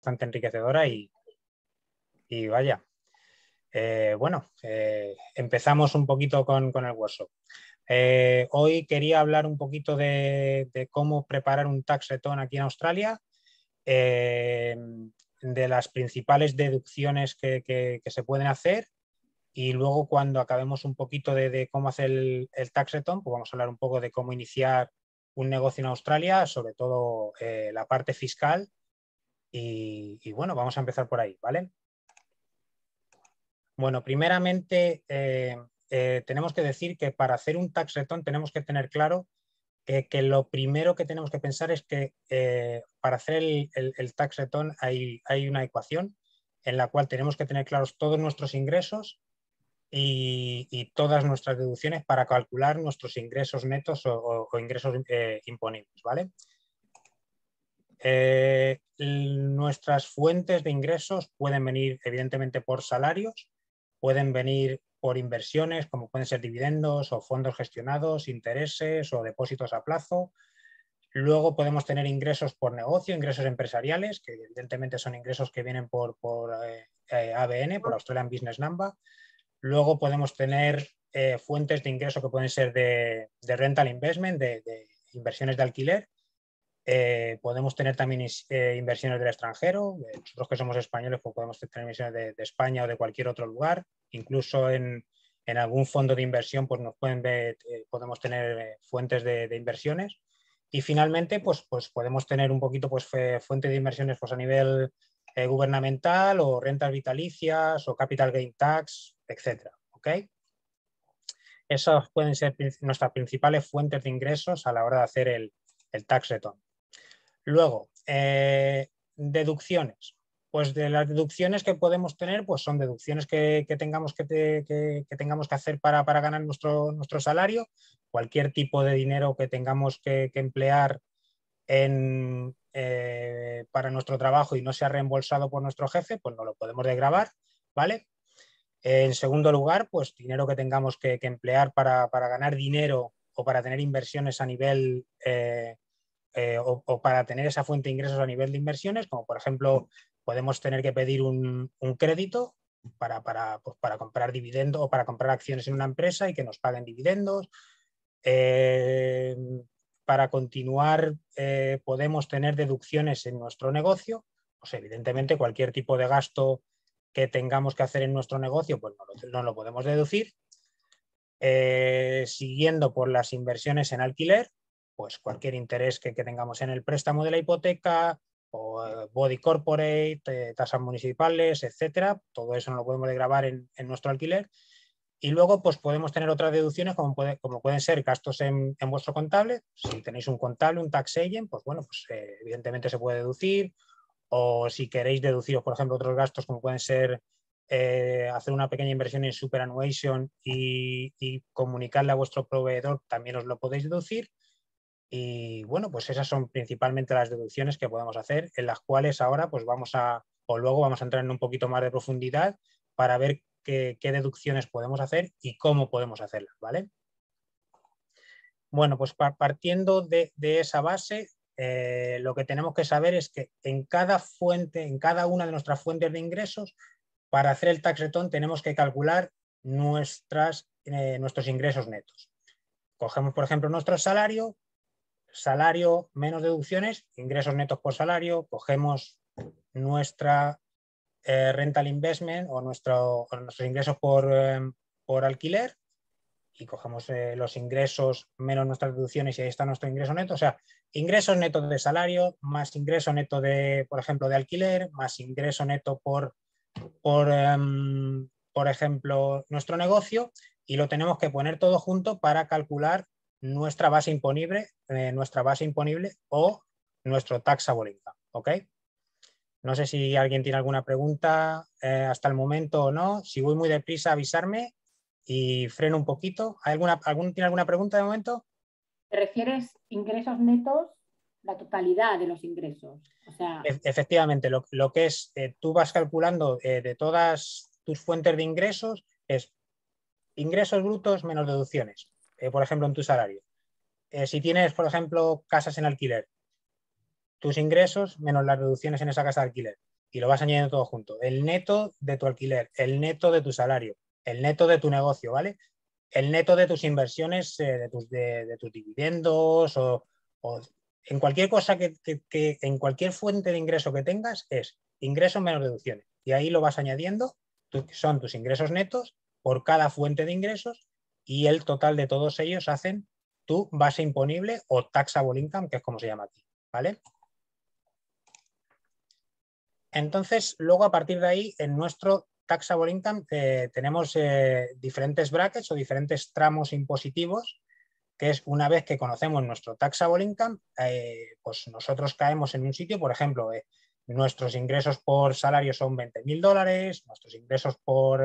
bastante enriquecedora y, y vaya. Eh, bueno, eh, empezamos un poquito con, el workshop. Eh, hoy quería hablar un poquito de, cómo preparar un tax return aquí en Australia, de las principales deducciones que, se pueden hacer y luego cuando acabemos un poquito de, cómo hacer el, el, tax return, pues vamos a hablar un poco de cómo iniciar un negocio en Australia, sobre todo la parte fiscal y, bueno, vamos a empezar por ahí, ¿vale? Bueno, primeramente eh, eh, tenemos que decir que para hacer un tax return tenemos que tener claro eh, que lo primero que tenemos que pensar es que para hacer el, tax return hay, una ecuación en la cual tenemos que tener claros todos nuestros ingresos y, todas nuestras deducciones para calcular nuestros ingresos netos o ingresos imponibles, ¿vale? Eh, nuestras fuentes de ingresos pueden venir evidentemente por salarios, pueden venir por inversiones como pueden ser dividendos o fondos gestionados, intereses o depósitos a plazo. Luego podemos tener ingresos por negocio, ingresos empresariales, que evidentemente son ingresos que vienen por, por eh, eh, ABN, por Australian Business Number. Luego podemos tener fuentes de ingreso que pueden ser de, rental investment, de inversiones de alquiler eh, podemos tener también eh, inversiones del extranjero. Eh, nosotros que somos españoles pues podemos tener inversiones de, España o de cualquier otro lugar. Incluso en, algún fondo de inversión pues nos pueden ver, podemos tener fuentes de, inversiones. Y finalmente pues, pues podemos tener un poquito pues, fuente de inversiones pues, a nivel gubernamental o rentas vitalicias o capital gain tax, etc. ¿okay? Esas pueden ser nuestras principales fuentes de ingresos a la hora de hacer el, el tax return. Luego, eh, deducciones. Pues de las deducciones que podemos tener, pues son deducciones que, tengamos, que, tengamos que hacer para, ganar nuestro, nuestro, salario, cualquier tipo de dinero que tengamos que, emplear en, eh, para nuestro trabajo y no sea reembolsado por nuestro jefe, pues no lo podemos degravar ¿vale? En segundo lugar, pues dinero que tengamos que, emplear para, ganar dinero o para tener inversiones a nivel eh, eh, o, para tener esa fuente de ingresos a nivel de inversiones, como por ejemplo podemos tener que pedir un, crédito para, pues, comprar dividendos o para comprar acciones en una empresa y que nos paguen dividendos. Eh, para continuar eh, podemos tener deducciones en nuestro negocio, pues evidentemente cualquier tipo de gasto que tengamos que hacer en nuestro negocio, pues no lo, podemos deducir. siguiendo por las inversiones en alquiler, pues cualquier interés que, tengamos en el préstamo de la hipoteca, o eh, body corporate, eh, tasas municipales, etcétera. Todo eso no lo podemos grabar en, nuestro alquiler. Y luego, pues podemos tener otras deducciones como, como pueden ser gastos en, vuestro contable. Si tenéis un contable, un tax agent, pues bueno, pues eh, evidentemente se puede deducir. O si queréis deduciros, por ejemplo, otros gastos como pueden ser hacer una pequeña inversión en superannuation y comunicarle a vuestro proveedor, también os lo podéis deducir. Y bueno, pues esas son principalmente las deducciones que podemos hacer, en las cuales ahora pues vamos a, o luego vamos a entrar en un poquito más de profundidad para ver qué, deducciones podemos hacer y cómo podemos hacerlas, ¿vale? Bueno, pues partiendo de, esa base, eh, lo que tenemos que saber es que en cada fuente, en cada una de nuestras fuentes de ingresos, para hacer el tax return tenemos que calcular nuestras, eh, nuestros ingresos netos. Cogemos, por ejemplo, nuestro salario, salario menos deducciones, ingresos netos por salario, cogemos nuestra eh, rental investment o, nuestros ingresos por, em, alquiler y cogemos eh, los ingresos menos nuestras deducciones y ahí está nuestro ingreso neto. O sea, ingresos netos de salario más ingreso neto de, por ejemplo, de alquiler, más ingreso neto por, por, em, por ejemplo, nuestro negocio y lo tenemos que poner todo junto para calcular nuestra base imponible, eh, nuestra base imponible o nuestro taxa income, No sé si alguien tiene alguna pregunta eh, hasta el momento o no. Si voy muy deprisa, avisarme y freno un poquito. alguna, algún, ¿Tiene alguna pregunta de momento? ¿Te refieres ingresos netos, la totalidad de los ingresos? E-, efectivamente, lo, que es, eh, tú vas calculando de todas tus fuentes de ingresos, es ingresos brutos menos deducciones. Eh, por ejemplo, en tu salario. Eh, si tienes, por ejemplo, casas en alquiler, tus ingresos menos las reducciones en esa casa de alquiler, y lo vas añadiendo todo junto. El neto de tu alquiler, el neto de tu salario, el neto de tu negocio, ¿vale? El neto de tus inversiones, eh, de, tus, dividendos o, en cualquier cosa que, en cualquier fuente de ingreso que tengas es ingresos menos reducciones. Y ahí lo vas añadiendo, son tus ingresos netos por cada fuente de ingresos y el total de todos ellos hacen tu base imponible o taxable income, que es como se llama aquí, ¿vale? Entonces, luego a partir de ahí, en nuestro taxable income eh, tenemos eh, diferentes brackets o diferentes tramos impositivos, que es una vez que conocemos nuestro taxable income, eh, pues nosotros caemos en un sitio, por ejemplo, nuestros ingresos por salario son 20.000 dólares, nuestros ingresos por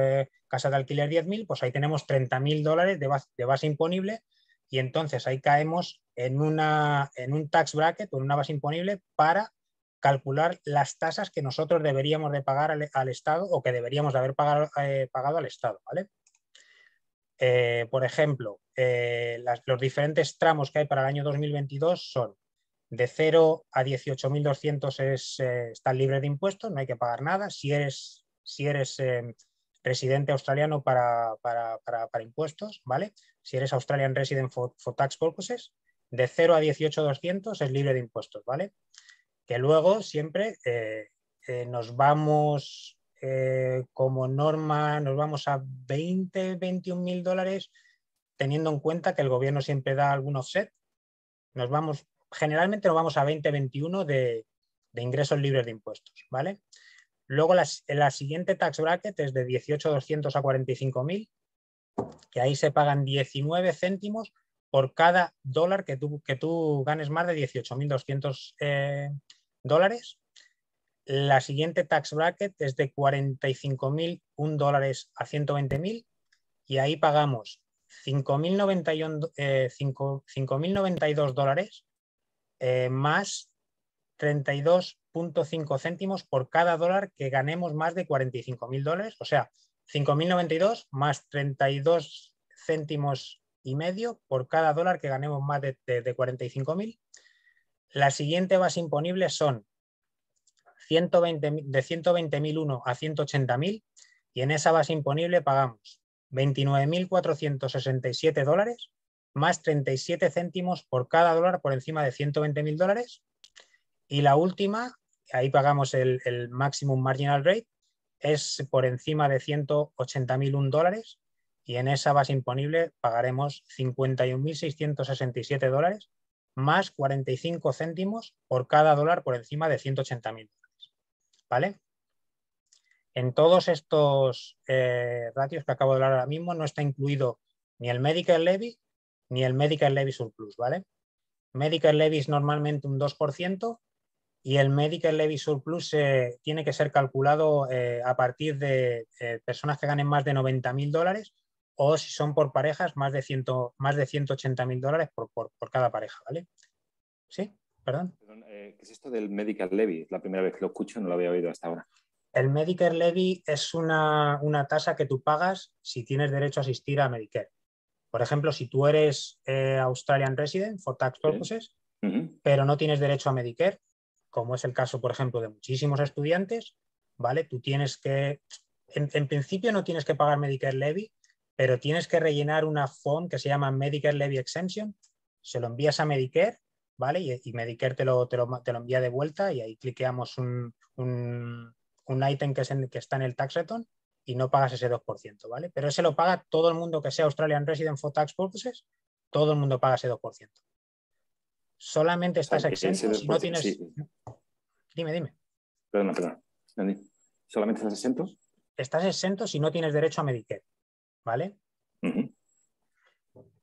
casa de alquiler 10.000, pues ahí tenemos 30.000 dólares de base, imponible y entonces ahí caemos en, una, en un tax bracket o en una base imponible para calcular las tasas que nosotros deberíamos de pagar al, Estado o que deberíamos de haber eh, pagado, al Estado, ¿vale? Eh, por ejemplo, eh, los diferentes tramos que hay para el año 2022 son de 0 a 18.200 es, libres libre de impuestos, no hay que pagar nada. Si eres, si eres residente australiano para, impuestos, ¿vale? Si eres Australian Resident for, Tax Purposes, de 0 a 18,200 es libre de impuestos, ¿vale? Que luego siempre eh, eh, nos vamos eh, como norma, nos vamos a 20, 21 mil dólares, teniendo en cuenta que el gobierno siempre da algún offset. Nos vamos, generalmente nos vamos a 20, 21 de, de ingresos libres de impuestos, ¿vale? Luego la siguiente tax bracket es de 18.200 a 45.000, que ahí se pagan 19 céntimos por cada dólar que tú, que tú ganes más de 18.200 eh, dólares. La siguiente tax bracket es de 45.000 dólares a 120.000 y ahí pagamos 5.092 eh, dólares eh, más 32.5 céntimos por cada dólar que ganemos más de 45.000 dólares, o sea, 5.092 más 32 céntimos y medio por cada dólar que ganemos más de, de, 45.000. La siguiente base imponible son 120, de 120.001 a 180.000 y en esa base imponible pagamos 29.467 dólares más 37 céntimos por cada dólar por encima de 120.000 dólares y la última, ahí pagamos el, el maximum marginal rate, es por encima de 180.001 dólares y en esa base imponible pagaremos 51.667 dólares más 45 céntimos por cada dólar por encima de 180.000 dólares. ¿Vale? En todos estos eh, ratios que acabo de hablar ahora mismo no está incluido ni el Medical Levy ni el Medical Levy Surplus, ¿vale? Medical Levy es normalmente un 2%, y el Medicare Levy Surplus eh, tiene que ser calculado eh, a partir de eh, personas que ganen más de 90 mil dólares o si son por parejas, más de, ciento, más de 180 mil dólares por, cada pareja, ¿vale? ¿Sí? Perdón. ¿Qué es esto del Medicare Levy? Es la primera vez que lo escucho, no lo había oído hasta ahora. El Medicare Levy es una, tasa que tú pagas si tienes derecho a asistir a Medicare. Por ejemplo, si tú eres Australian Resident for Tax Purposes, pero no tienes derecho a Medicare, como es el caso, por ejemplo, de muchísimos estudiantes, ¿vale? Tú tienes que, en, principio no tienes que pagar Medicare Levy, pero tienes que rellenar una form que se llama Medicare Levy Exemption, se lo envías a Medicare, ¿vale? Y, Medicare te lo, te, lo, envía de vuelta y ahí cliqueamos un, un, item que, que está en el tax return y no pagas ese 2%, ¿vale? Pero ese lo paga todo el mundo que sea Australian Resident for Tax Purposes, todo el mundo paga ese 2% solamente estás exento si no tienes... Dime, dime. Perdona, perdona. ¿Solamente estás exento? Estás exento si no tienes derecho a Medicare, ¿vale?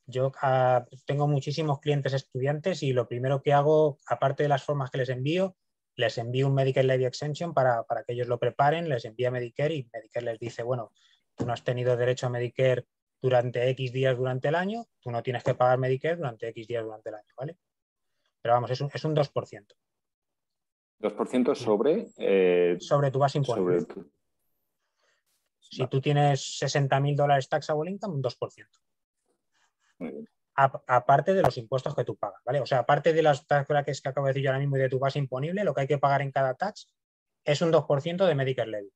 Yo ah, tengo muchísimos clientes estudiantes y lo primero que hago, aparte de las formas que les envío, les envío un Medicare Levy Extension para, para que ellos lo preparen, les envía Medicare y Medicare les dice, bueno, tú no has tenido derecho a Medicare durante X días durante el año, tú no tienes que pagar Medicare durante X días durante el año, ¿vale? Pero vamos, es un, 2%. 2% sobre... Eh, sobre tu base imponible. Si tú tienes 60.000 mil dólares taxable income, un 2%. aparte de los impuestos que tú pagas, ¿vale? O sea, aparte de las taxas que acabo de decir yo ahora mismo y de tu base imponible, lo que hay que pagar en cada tax es un 2% de Medicare Levy.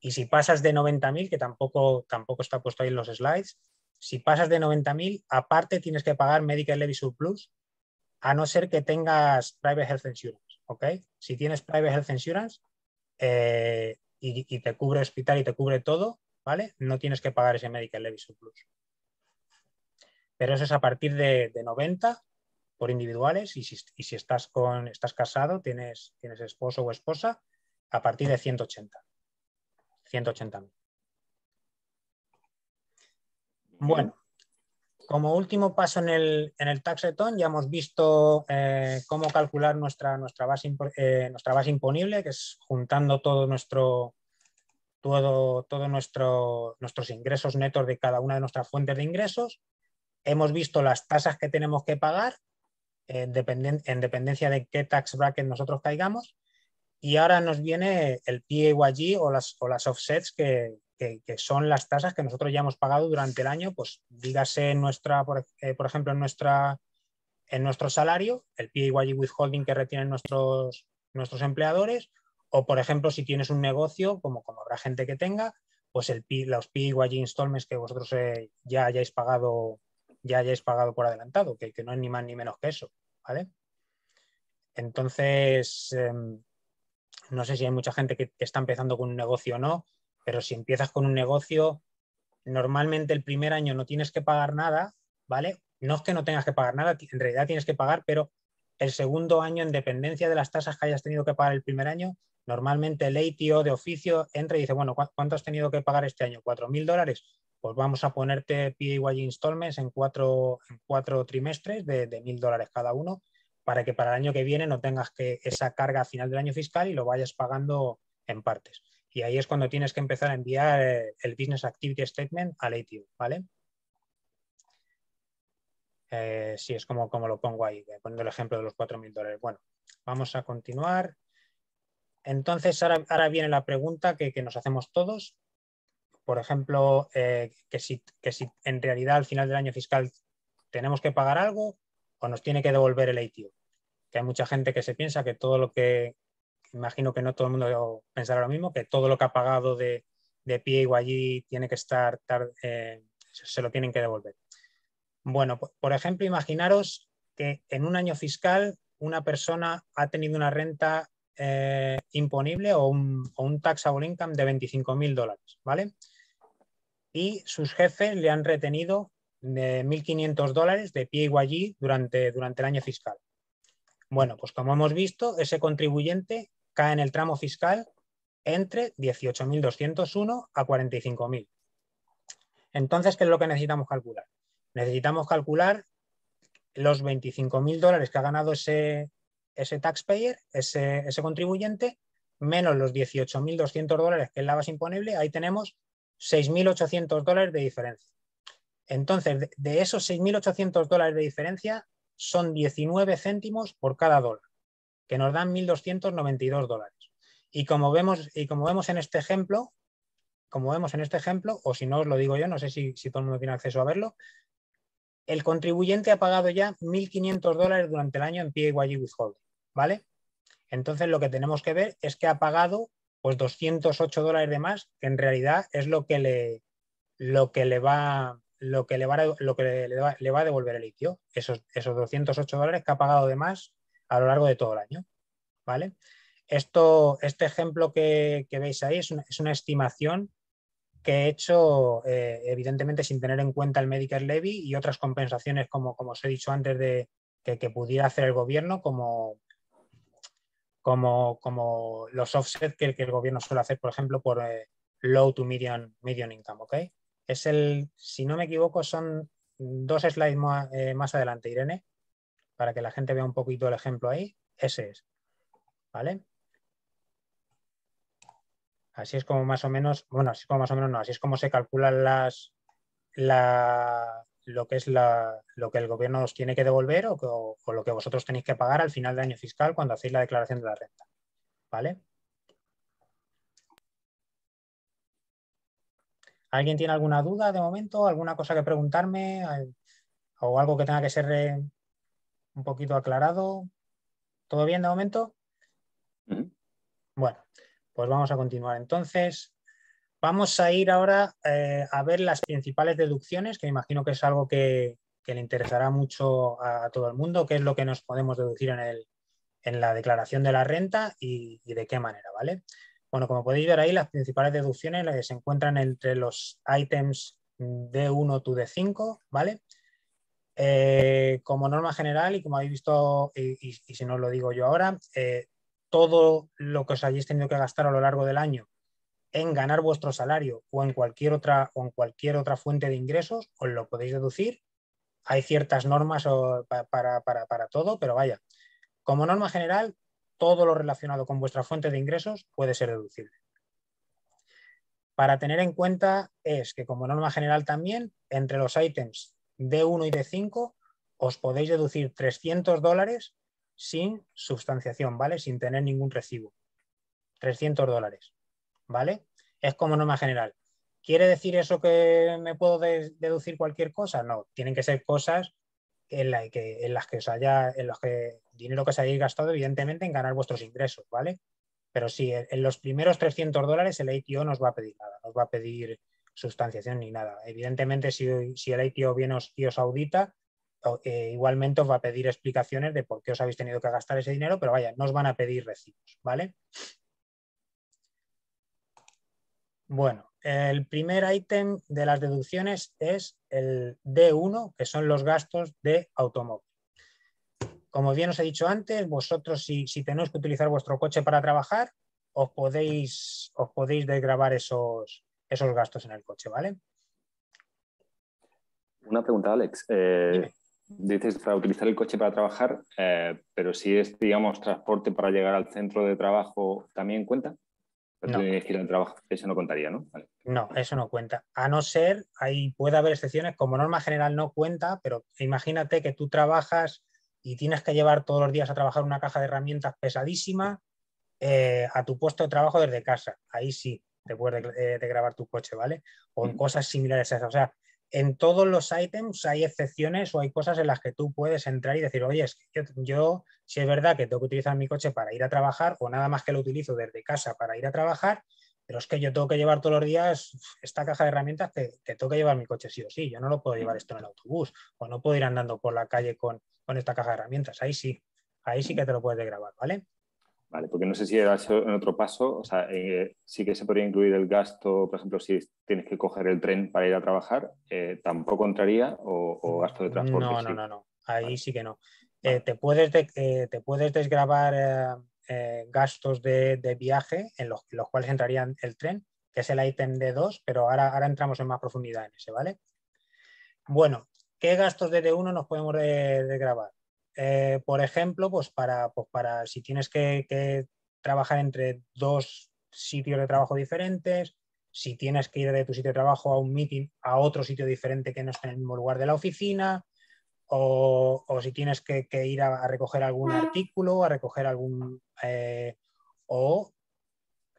Y si pasas de 90.000, que tampoco, tampoco está puesto ahí en los slides, si pasas de 90.000, aparte tienes que pagar Medicare Levy Surplus, a no ser que tengas Private Health Insurance, ¿ok? Si tienes Private Health Insurance eh, y, te cubre hospital y te cubre todo, ¿vale? No tienes que pagar ese Medical Levy Surplus. Pero eso es a partir de, 90 por individuales y si, estás, con, estás casado, tienes, tienes esposo o esposa, a partir de 180. 180 Bueno, como último paso en el, en ya hemos visto eh, cómo calcular nuestra, nuestra, base, eh, nuestra base imponible, que es juntando todo nuestro, todo, todo nuestro, nuestros ingresos netos de cada una de nuestras fuentes de ingresos. Hemos visto las tasas que tenemos que pagar eh, en dependencia de qué tax bracket nosotros caigamos. Y ahora nos viene el PAYG o las, o las offsets que, que, son las tasas que nosotros ya hemos pagado durante el año, pues dígase en nuestra, por, eh, ejemplo, en, nuestra, en nuestro salario, el PAYG withholding que retienen nuestros, nuestros empleadores, o por ejemplo, si tienes un negocio, como, como habrá gente que tenga, pues el, los PYG installments que vosotros eh, ya hayáis pagado ya hayáis pagado por adelantado, que, que, no es ni más ni menos que eso, Entonces, em, no sé si hay mucha gente que, está empezando con un negocio o no, pero si empiezas con un negocio, normalmente el primer año no tienes que pagar nada, ¿vale? No es que no tengas que pagar nada, en realidad tienes que pagar, pero el segundo año, en dependencia de las tasas que hayas tenido que pagar el primer año, normalmente el ATO de oficio entra y dice, bueno, ¿cuánto has tenido que pagar este año? ¿Cuatro mil dólares? Pues vamos a ponerte PIY installments en cuatro, en cuatro trimestres de, mil dólares cada uno para que para el año que viene no tengas que esa carga a final del año fiscal y lo vayas pagando en partes. Y ahí es cuando tienes que empezar a enviar eh, el Business Activity Statement al ATU, ¿vale? Eh, si es como, lo pongo ahí, eh, poniendo el ejemplo de los 4.000 dólares. Bueno, vamos a continuar. Entonces, ahora, viene la pregunta que, nos hacemos todos. Por ejemplo, que, si, que si en realidad al final del año fiscal tenemos que pagar algo o nos tiene que devolver el ATU. Que hay mucha gente que se piensa que todo lo que imagino que no todo el mundo pensará lo mismo, que todo lo que ha pagado de, de pie o allí tiene que estar, eh, se lo tienen que devolver. Bueno, por ejemplo, imaginaros que en un año fiscal una persona ha tenido una renta eh, imponible o un, un, taxable income de 25 mil dólares, ¿vale? Y sus jefes le han retenido de 1.500 dólares de pie allí durante, durante el año fiscal. Bueno, pues como hemos visto, ese contribuyente cae en el tramo fiscal entre 18.201 a 45.000. Entonces, ¿qué es lo que necesitamos calcular? Necesitamos calcular los 25.000 dólares que ha ganado ese, ese taxpayer, ese, ese contribuyente, menos los 18.200 dólares que es la base imponible, ahí tenemos 6.800 dólares de diferencia. Entonces, de esos 6.800 dólares de diferencia, son 19 céntimos por cada dólar que nos dan 1.292 dólares. Y como, vemos, y como vemos en este ejemplo, como vemos en este ejemplo, o si no os lo digo yo, no sé si, si todo el mundo tiene acceso a verlo, el contribuyente ha pagado ya 1.500 dólares durante el año en PAYG Withholding, ¿vale? Entonces lo que tenemos que ver es que ha pagado pues 208 dólares de más, que en realidad es lo que le, lo que le va lo que le va, lo que le a devolver el litio, esos, esos 208 dólares que ha pagado de más a lo largo de todo el año. ¿vale? Esto, este ejemplo que, veis ahí es una, estimación que he hecho, eh, evidentemente, sin tener en cuenta el Medicare Levy y otras compensaciones, como, como os he dicho antes, de, que, pudiera hacer el gobierno, como, como, como los offsets que, el gobierno suele hacer, por ejemplo, por eh, low to medium, income. ¿okay? Es el, si no me equivoco, son dos slides eh, más adelante, Irene, para que la gente vea un poquito el ejemplo ahí, ese es. ¿Vale? Así es como más o menos, bueno, así es como más o menos no, así es como se calculan las, lo que es lo que el gobierno os tiene que devolver o, o, lo que vosotros tenéis que pagar al final del año fiscal cuando hacéis la declaración de la renta. ¿Vale? ¿Alguien tiene alguna duda de momento? ¿Alguna cosa que preguntarme? ¿O algo que tenga que ser eh, un poquito aclarado. ¿Todo bien de momento? Bueno, pues vamos a continuar entonces. Vamos a ir ahora eh, a ver las principales deducciones, que me imagino que es algo que, le interesará mucho a, todo el mundo, qué es lo que nos podemos deducir en, la declaración de la renta y, de qué manera, ¿vale? Bueno, como podéis ver ahí, las principales deducciones las eh, se encuentran entre los ítems D1 to D5, ¿vale? Eh, como norma general y como habéis visto, y, si no lo digo yo ahora, eh, todo lo que os hayáis tenido que gastar a lo largo del año en ganar vuestro salario o en cualquier otra, cualquier otra fuente de ingresos, os lo podéis deducir. Hay ciertas normas para, para todo, pero vaya, como norma general, todo lo relacionado con vuestra fuente de ingresos puede ser deducible. Para tener en cuenta es que como norma general también, entre los ítems D1 y D5, os podéis deducir 300 dólares sin sustanciación, ¿vale? Sin tener ningún recibo. 300 dólares, ¿vale? Es como norma general. ¿Quiere decir eso que me puedo deducir cualquier cosa? No, tienen que ser cosas en, que, las que os haya, en los que dinero que os hayáis gastado, evidentemente, en ganar vuestros ingresos, ¿vale? Pero sí, en los primeros 300 dólares el ATO no va a pedir nada, nos va a pedir sustanciación ni nada. Evidentemente, si, el ITO viene os, y os audita, eh, igualmente os va a pedir explicaciones de por qué os habéis tenido que gastar ese dinero, pero vaya, no os van a pedir recibos, ¿vale? Bueno, el primer ítem de las deducciones es el D1, que son los gastos de automóvil. Como bien os he dicho antes, vosotros si, tenéis que utilizar vuestro coche para trabajar, os podéis, os podéis esos, esos gastos en el coche, ¿vale? Una pregunta, Alex. Eh, dices para utilizar el coche para trabajar, eh, pero si es, digamos, transporte para llegar al centro de trabajo, ¿también cuenta? Pero no. ir al trabajo, eso no contaría, ¿no? No, eso no cuenta. A no ser, ahí puede haber excepciones, como norma general no cuenta, pero imagínate que tú trabajas y tienes que llevar todos los días a trabajar una caja de herramientas pesadísima eh, a tu puesto de trabajo desde casa. Ahí sí, de eh, grabar tu coche, ¿vale? O cosas similares a esas. O sea, en todos los ítems hay excepciones o hay cosas en las que tú puedes entrar y decir, oye, es que yo, si es verdad que tengo que utilizar mi coche para ir a trabajar o nada más que lo utilizo desde casa para ir a trabajar, pero es que yo tengo que llevar todos los días esta caja de herramientas que, tengo que llevar mi coche sí o sí, yo no lo puedo llevar esto en el autobús o no puedo ir andando por la calle con, con esta caja de herramientas, ahí sí, ahí sí que te lo puedes grabar, ¿vale? Vale, porque no sé si en otro paso, o sea, eh, sí que se podría incluir el gasto, por ejemplo, si tienes que coger el tren para ir a trabajar, eh, tampoco entraría o, gasto de transporte. No, no, no, no, ahí sí que no. Eh, te, puedes desgrabar te puedes gastos de, viaje en los, los, cuales entraría el tren, que es el ítem d 2, pero ahora, ahora entramos en más profundidad en ese, ¿vale? Bueno, ¿qué gastos de D1 nos podemos desgrabar? Eh, por ejemplo, pues para, pues si tienes que, trabajar entre dos sitios de trabajo diferentes, si tienes que ir de tu sitio de trabajo a un meeting a otro sitio diferente que no esté en el mismo lugar de la oficina, o, si tienes que, ir a, recoger algún artículo, a recoger algún... Eh, o,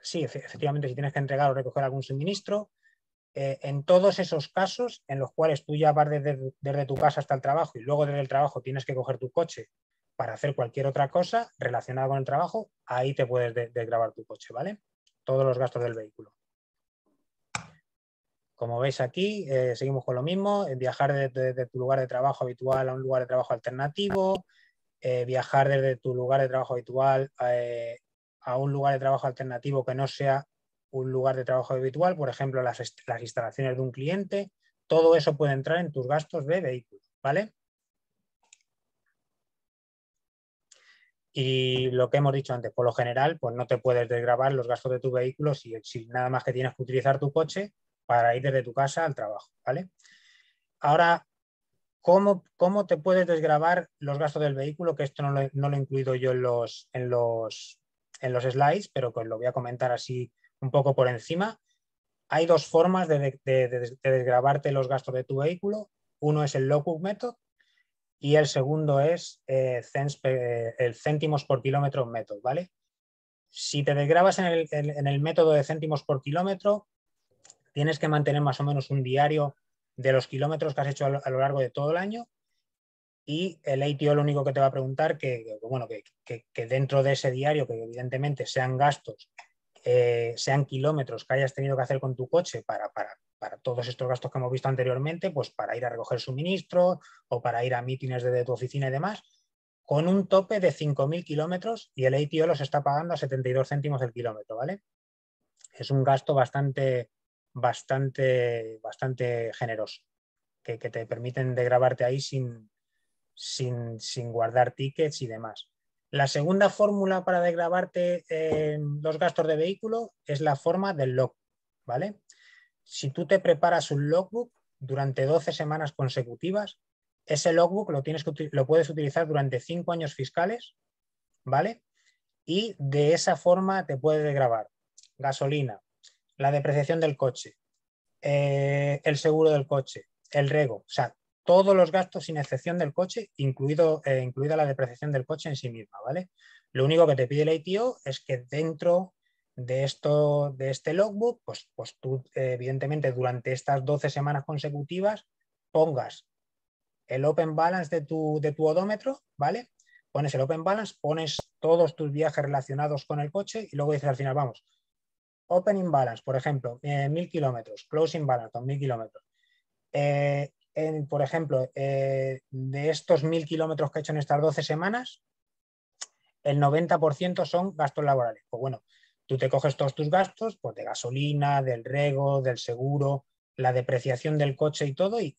sí, efectivamente, si tienes que entregar o recoger algún suministro, eh, en todos esos casos en los cuales tú ya vas desde, tu casa hasta el trabajo y luego desde el trabajo tienes que coger tu coche para hacer cualquier otra cosa relacionada con el trabajo, ahí te puedes desgrabar tu coche, ¿vale? Todos los gastos del vehículo. Como veis aquí, eh, seguimos con lo mismo, eh, viajar desde, tu lugar de trabajo habitual a un lugar de trabajo alternativo, viajar desde tu lugar de trabajo habitual a un lugar de trabajo alternativo que no sea un lugar de trabajo habitual, por ejemplo, las, instalaciones de un cliente, todo eso puede entrar en tus gastos de vehículo, ¿vale? Y lo que hemos dicho antes, por lo general, pues no te puedes desgravar los gastos de tu vehículo si, nada más que tienes que utilizar tu coche para ir desde tu casa al trabajo, ¿vale? Ahora, ¿cómo, cómo te puedes desgravar los gastos del vehículo? Que esto no lo, he incluido yo en los, en, los, en los slides, pero pues lo voy a comentar así un poco por encima, hay dos formas de, de, desgrabarte los gastos de tu vehículo. Uno es el logbook Method y el segundo es eh, eh, el céntimos por kilómetro method, ¿vale? Si te desgrabas en el, en, el método de céntimos por kilómetro, tienes que mantener más o menos un diario de los kilómetros que has hecho a lo, largo de todo el año y el ATO lo único que te va a preguntar bueno, que, dentro de ese diario, que evidentemente sean gastos eh, sean kilómetros que hayas tenido que hacer con tu coche para, todos estos gastos que hemos visto anteriormente, pues para ir a recoger suministro o para ir a mítines desde tu oficina y demás, con un tope de 5.000 kilómetros y el ATO los está pagando a 72 céntimos el kilómetro, ¿vale? Es un gasto bastante, bastante, bastante generoso, que, te permiten de grabarte ahí sin guardar tickets y demás. La segunda fórmula para degravarte eh, los gastos de vehículo es la forma del logbook, ¿vale? Si tú te preparas un logbook durante 12 semanas consecutivas, ese logbook lo, puedes utilizar durante 5 años fiscales, ¿vale? Y de esa forma te puedes desgrabar gasolina, la depreciación del coche, eh, el seguro del coche, el rego, o sea, todos los gastos sin excepción del coche, incluido, eh, incluida la depreciación del coche en sí misma, ¿vale? Lo único que te pide el ITO es que dentro de, esto, de este logbook, pues, pues tú eh, evidentemente durante estas 12 semanas consecutivas pongas el open balance de tu, de tu odómetro, ¿vale? Pones el open balance, pones todos tus viajes relacionados con el coche y luego dices al final, vamos, open Balance, por ejemplo, mil 1000 kilómetros, close Balance, mil kilómetros por ejemplo, eh, de estos mil kilómetros que he hecho en estas 12 semanas, el 90% son gastos laborales. Pues bueno, tú te coges todos tus gastos, pues de gasolina, del rego, del seguro, la depreciación del coche y todo, y,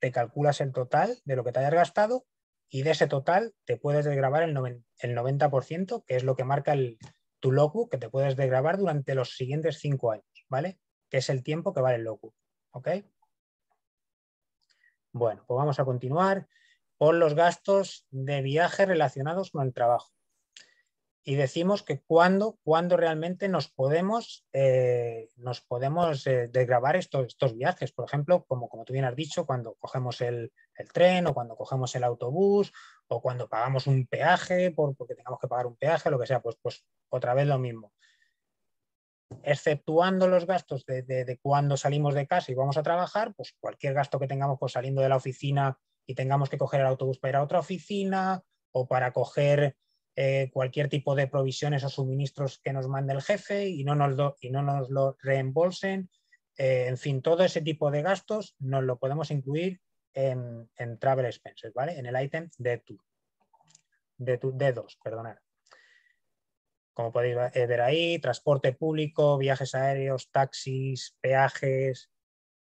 te calculas el total de lo que te hayas gastado y de ese total te puedes desgrabar el, 90%, que es lo que marca el, tu logbook, que te puedes desgrabar durante los siguientes cinco años, ¿vale? Que es el tiempo que vale el logbook, ¿ok? Bueno, pues vamos a continuar por los gastos de viaje relacionados con el trabajo. Y decimos que cuando realmente nos podemos, eh, eh, desgrabar estos, viajes. Por ejemplo, como, tú bien has dicho, cuando cogemos el, tren o cuando cogemos el autobús o cuando pagamos un peaje porque tengamos que pagar un peaje, lo que sea, pues, pues otra vez lo mismo exceptuando los gastos de, cuando salimos de casa y vamos a trabajar, pues cualquier gasto que tengamos por saliendo de la oficina y tengamos que coger el autobús para ir a otra oficina o para coger eh, cualquier tipo de provisiones o suministros que nos mande el jefe y no nos, y no nos lo reembolsen. Eh, en fin, todo ese tipo de gastos nos lo podemos incluir en, travel expenses, ¿vale? En el ítem de tu, de de dos, perdonad como podéis eh, ver ahí, transporte público, viajes aéreos, taxis, peajes,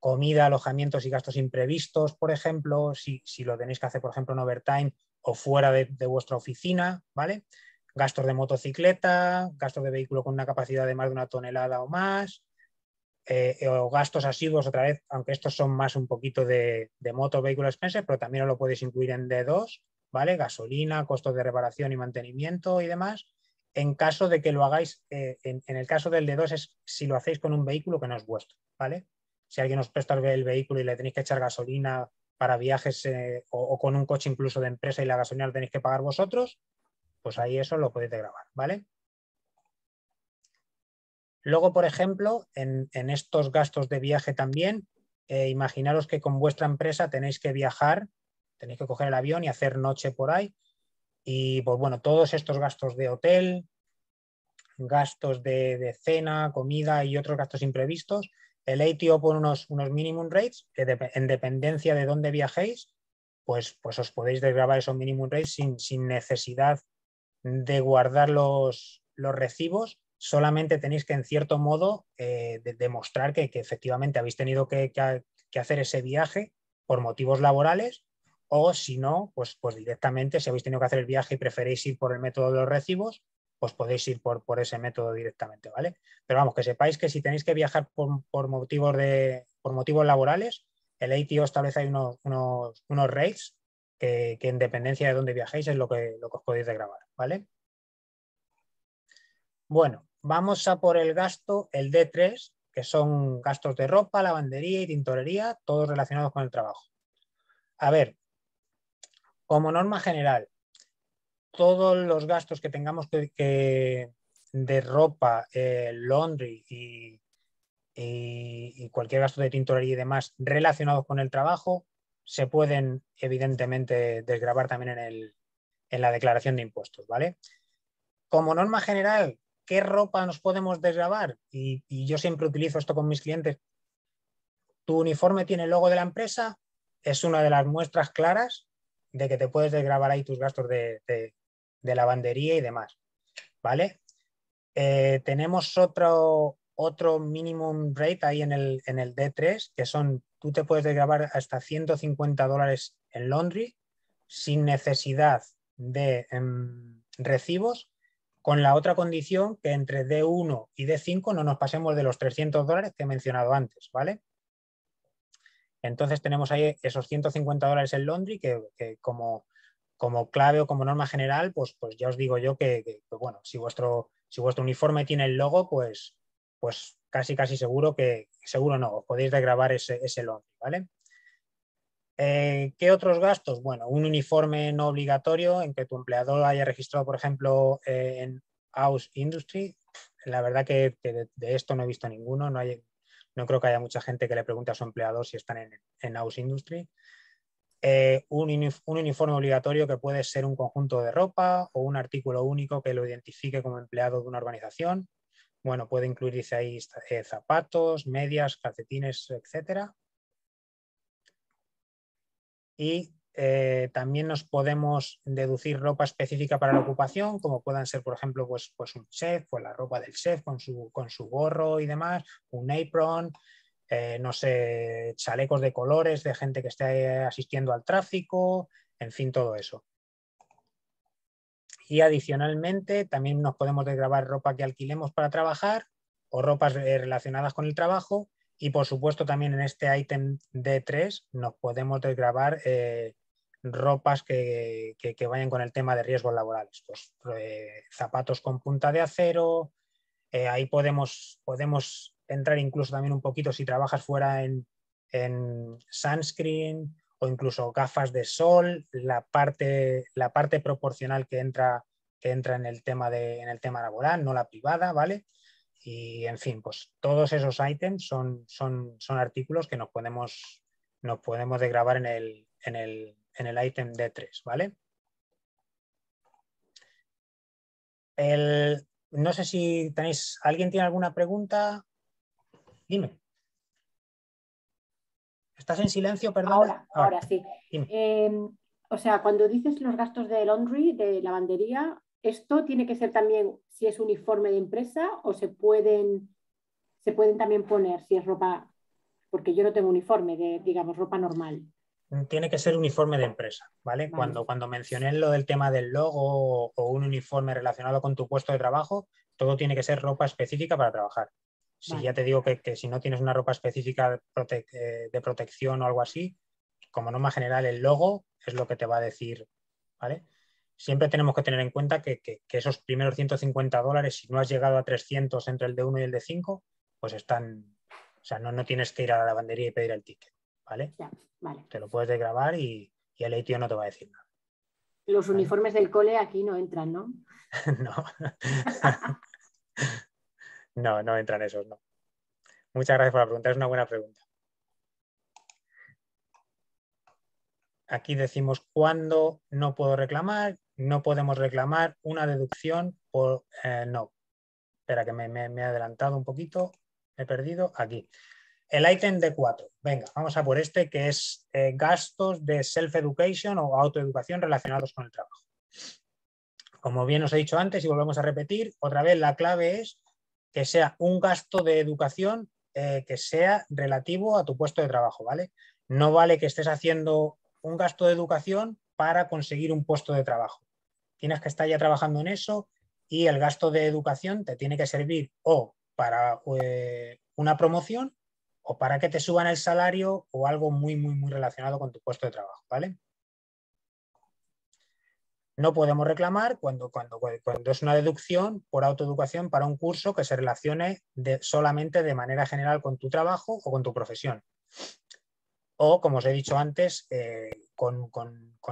comida, alojamientos y gastos imprevistos, por ejemplo, si, lo tenéis que hacer, por ejemplo, en overtime o fuera de, vuestra oficina, ¿vale? Gastos de motocicleta, gastos de vehículo con una capacidad de más de una tonelada o más, eh, o gastos asiduos otra vez, aunque estos son más un poquito de, de vehículo expense, pero también lo podéis incluir en D2, ¿vale? Gasolina, costos de reparación y mantenimiento y demás en caso de que lo hagáis, eh, en, el caso del D2 es si lo hacéis con un vehículo que no es vuestro, ¿vale? Si alguien os presta el vehículo y le tenéis que echar gasolina para viajes eh, o, con un coche incluso de empresa y la gasolina la tenéis que pagar vosotros, pues ahí eso lo podéis grabar, ¿vale? Luego, por ejemplo, en, estos gastos de viaje también, eh, imaginaros que con vuestra empresa tenéis que viajar, tenéis que coger el avión y hacer noche por ahí y pues bueno, todos estos gastos de hotel, gastos de, cena, comida y otros gastos imprevistos, el ATO pone unos, unos minimum rates que en dependencia de dónde viajéis, pues, pues os podéis desgrabar esos minimum rates sin, necesidad de guardar los, los recibos solamente tenéis que, en cierto modo, eh, demostrar que, efectivamente habéis tenido que, hacer ese viaje por motivos laborales o si no, pues, pues directamente, si habéis tenido que hacer el viaje y preferéis ir por el método de los recibos, pues podéis ir por, por ese método directamente, ¿vale? Pero vamos, que sepáis que si tenéis que viajar por, motivos, por motivos laborales, el ATO establece unos, unos, unos rates que, que, en dependencia de dónde viajéis es lo que, lo que os podéis grabar, ¿vale? Bueno, vamos a por el gasto, el D3, que son gastos de ropa, lavandería y tintorería, todos relacionados con el trabajo. A ver, como norma general, todos los gastos que tengamos que, de ropa, eh, laundry y, cualquier gasto de tintorería y demás relacionados con el trabajo se pueden evidentemente desgravar también en, la declaración de impuestos, ¿vale? Como norma general, ¿qué ropa nos podemos desgrabar? y yo siempre utilizo esto con mis clientes. ¿Tu uniforme tiene el logo de la empresa? Es una de las muestras claras de que te puedes desgrabar ahí tus gastos de, lavandería y demás. ¿Vale? Eh, tenemos otro, otro minimum rate ahí en el, en el D3, que son, tú te puedes desgrabar hasta 150 dólares en laundry sin necesidad de em, recibos, con la otra condición que entre D1 y D5 no nos pasemos de los 300 dólares que he mencionado antes, ¿vale? Entonces tenemos ahí esos 150 dólares en Londres que, como, como, clave o como norma general, pues, pues ya os digo yo que, bueno, si vuestro, si vuestro uniforme tiene el logo, pues, pues casi casi seguro que, seguro no, os podéis desgrabar ese, ese laundry, ¿vale? Eh, ¿Qué otros gastos? Bueno, un uniforme no obligatorio en que tu empleador haya registrado, por ejemplo, eh, en House Industry. La verdad que, de, de, esto no he visto ninguno, no hay, no creo que haya mucha gente que le pregunte a su empleador si están en, en House Industry. Eh, un, uniforme obligatorio que puede ser un conjunto de ropa o un artículo único que lo identifique como empleado de una organización. Bueno, puede incluirse ahí eh, zapatos, medias, calcetines, etc. Y eh, también nos podemos deducir ropa específica para la ocupación, como puedan ser, por ejemplo, pues, pues un chef, pues la ropa del chef con su, con su gorro y demás, un apron, eh, no sé, chalecos de colores de gente que esté asistiendo al tráfico, en fin, todo eso. Y adicionalmente también nos podemos desgrabar ropa que alquilemos para trabajar o ropas eh, relacionadas con el trabajo y por supuesto también en este ítem D3 nos podemos desgrabar ropas que, vayan con el tema de riesgos laborales, pues, eh, zapatos con punta de acero, eh, ahí podemos, podemos entrar incluso también un poquito si trabajas fuera en, sunscreen o incluso gafas de sol, la parte, la parte proporcional que entra, que entra en, el tema en el tema laboral, no la privada, ¿vale? Y en fin, pues todos esos ítems son, son, son artículos que nos podemos, nos podemos en el, en el, en el ítem D3, ¿vale? no sé si tenéis, ¿alguien tiene alguna pregunta? Dime. ¿Estás en silencio, perdón? Ah, ahora, sí. Em, o sea, cuando dices los gastos de laundry, de lavandería, ¿esto tiene que ser también si es uniforme de empresa o se pueden, se pueden también poner si es ropa, porque yo no tengo uniforme, de, digamos, ropa normal? tiene que ser uniforme de empresa, ¿vale? Cuando, cuando mencioné lo del tema del logo o, un uniforme relacionado con tu puesto de trabajo, todo tiene que ser ropa específica para trabajar. Si ya te digo que, si no tienes una ropa específica eh, de, protección o algo así, como norma general el logo es lo que te va a decir, ¿vale? Siempre tenemos que tener en cuenta que, esos primeros 150 dólares, si no has llegado a 300 entre el de 1 y el de 5, pues están, o sea, no, no tienes que ir a la lavandería y pedir el ticket. ¿vale? Te lo puedes desgrabar y, el ITO no te va a decir nada. Los uniformes del cole aquí no entran, ¿no? no. no, no entran esos, no. Muchas gracias por la pregunta, es una buena pregunta. Aquí decimos cuándo no puedo reclamar, no podemos reclamar una deducción por eh, no. Espera, que me, me he adelantado un poquito, me he perdido. Aquí. El ítem de 4. Venga, vamos a por este que es eh, gastos de self-education o autoeducación relacionados con el trabajo. Como bien os he dicho antes y volvemos a repetir, otra vez la clave es que sea un gasto de educación eh, que sea relativo a tu puesto de trabajo, ¿vale? No vale que estés haciendo un gasto de educación para conseguir un puesto de trabajo. Tienes que estar ya trabajando en eso y el gasto de educación te tiene que servir o para eh, una promoción o para que te suban el salario o algo muy, muy, muy relacionado con tu puesto de trabajo, ¿vale? No podemos reclamar cuando, cuando, cuando es una deducción por autoeducación para un curso que se relacione solamente de manera general con tu trabajo o con tu profesión. O, como os he dicho antes, eh, con,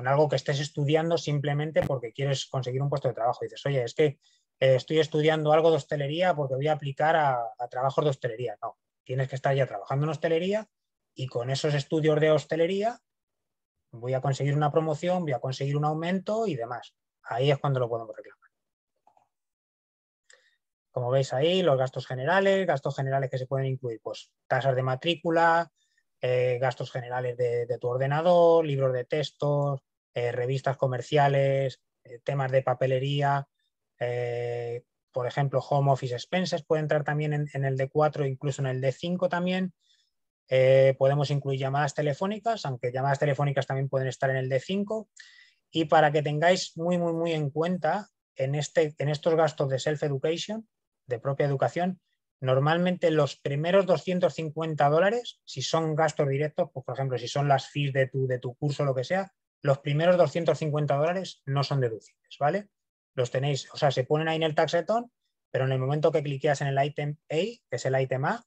algo que estés estudiando simplemente porque quieres conseguir un puesto de trabajo. dices, oye, es que eh, estoy estudiando algo de hostelería porque voy a aplicar a, a trabajos de hostelería. No, tienes que estar ya trabajando en hostelería y con esos estudios de hostelería voy a conseguir una promoción, voy a conseguir un aumento y demás. Ahí es cuando lo podemos reclamar. Como veis ahí, los gastos generales, gastos generales que se pueden incluir, pues tasas de matrícula, eh, gastos generales de, tu ordenador, libros de textos, eh, revistas comerciales, eh, temas de papelería, por ejemplo, home office expenses puede entrar también en, el D4, incluso en el D5 también. Eh, podemos incluir llamadas telefónicas, aunque llamadas telefónicas también pueden estar en el D5. Y para que tengáis muy, muy, muy en cuenta en, este, en estos gastos de self-education, de propia educación, normalmente los primeros 250 dólares, si son gastos directos, pues, por ejemplo, si son las fees de tu, de tu curso, lo que sea, los primeros 250 dólares no son deducibles, ¿vale? los tenéis, o sea, se ponen ahí en el taxetón, pero en el momento que cliqueas en el item A, que es el item A,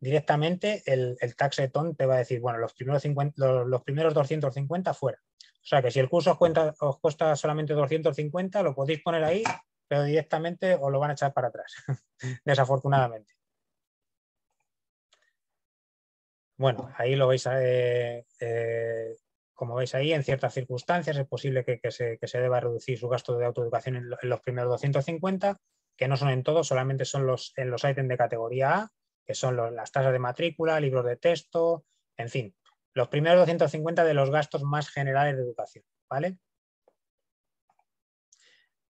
directamente el, el taxetón te va a decir, bueno, los primeros, los, primeros 250 fuera. O sea, que si el curso os, os cuesta solamente 250, lo podéis poner ahí, pero directamente os lo van a echar para atrás, desafortunadamente. Bueno, ahí lo veis como veis ahí, en ciertas circunstancias es posible que, se, deba reducir su gasto de autoeducación en, los primeros 250, que no son en todos, solamente son los, en los ítems de categoría A, que son las tasas de matrícula, libros de texto, en fin, los primeros 250 de los gastos más generales de educación, ¿vale?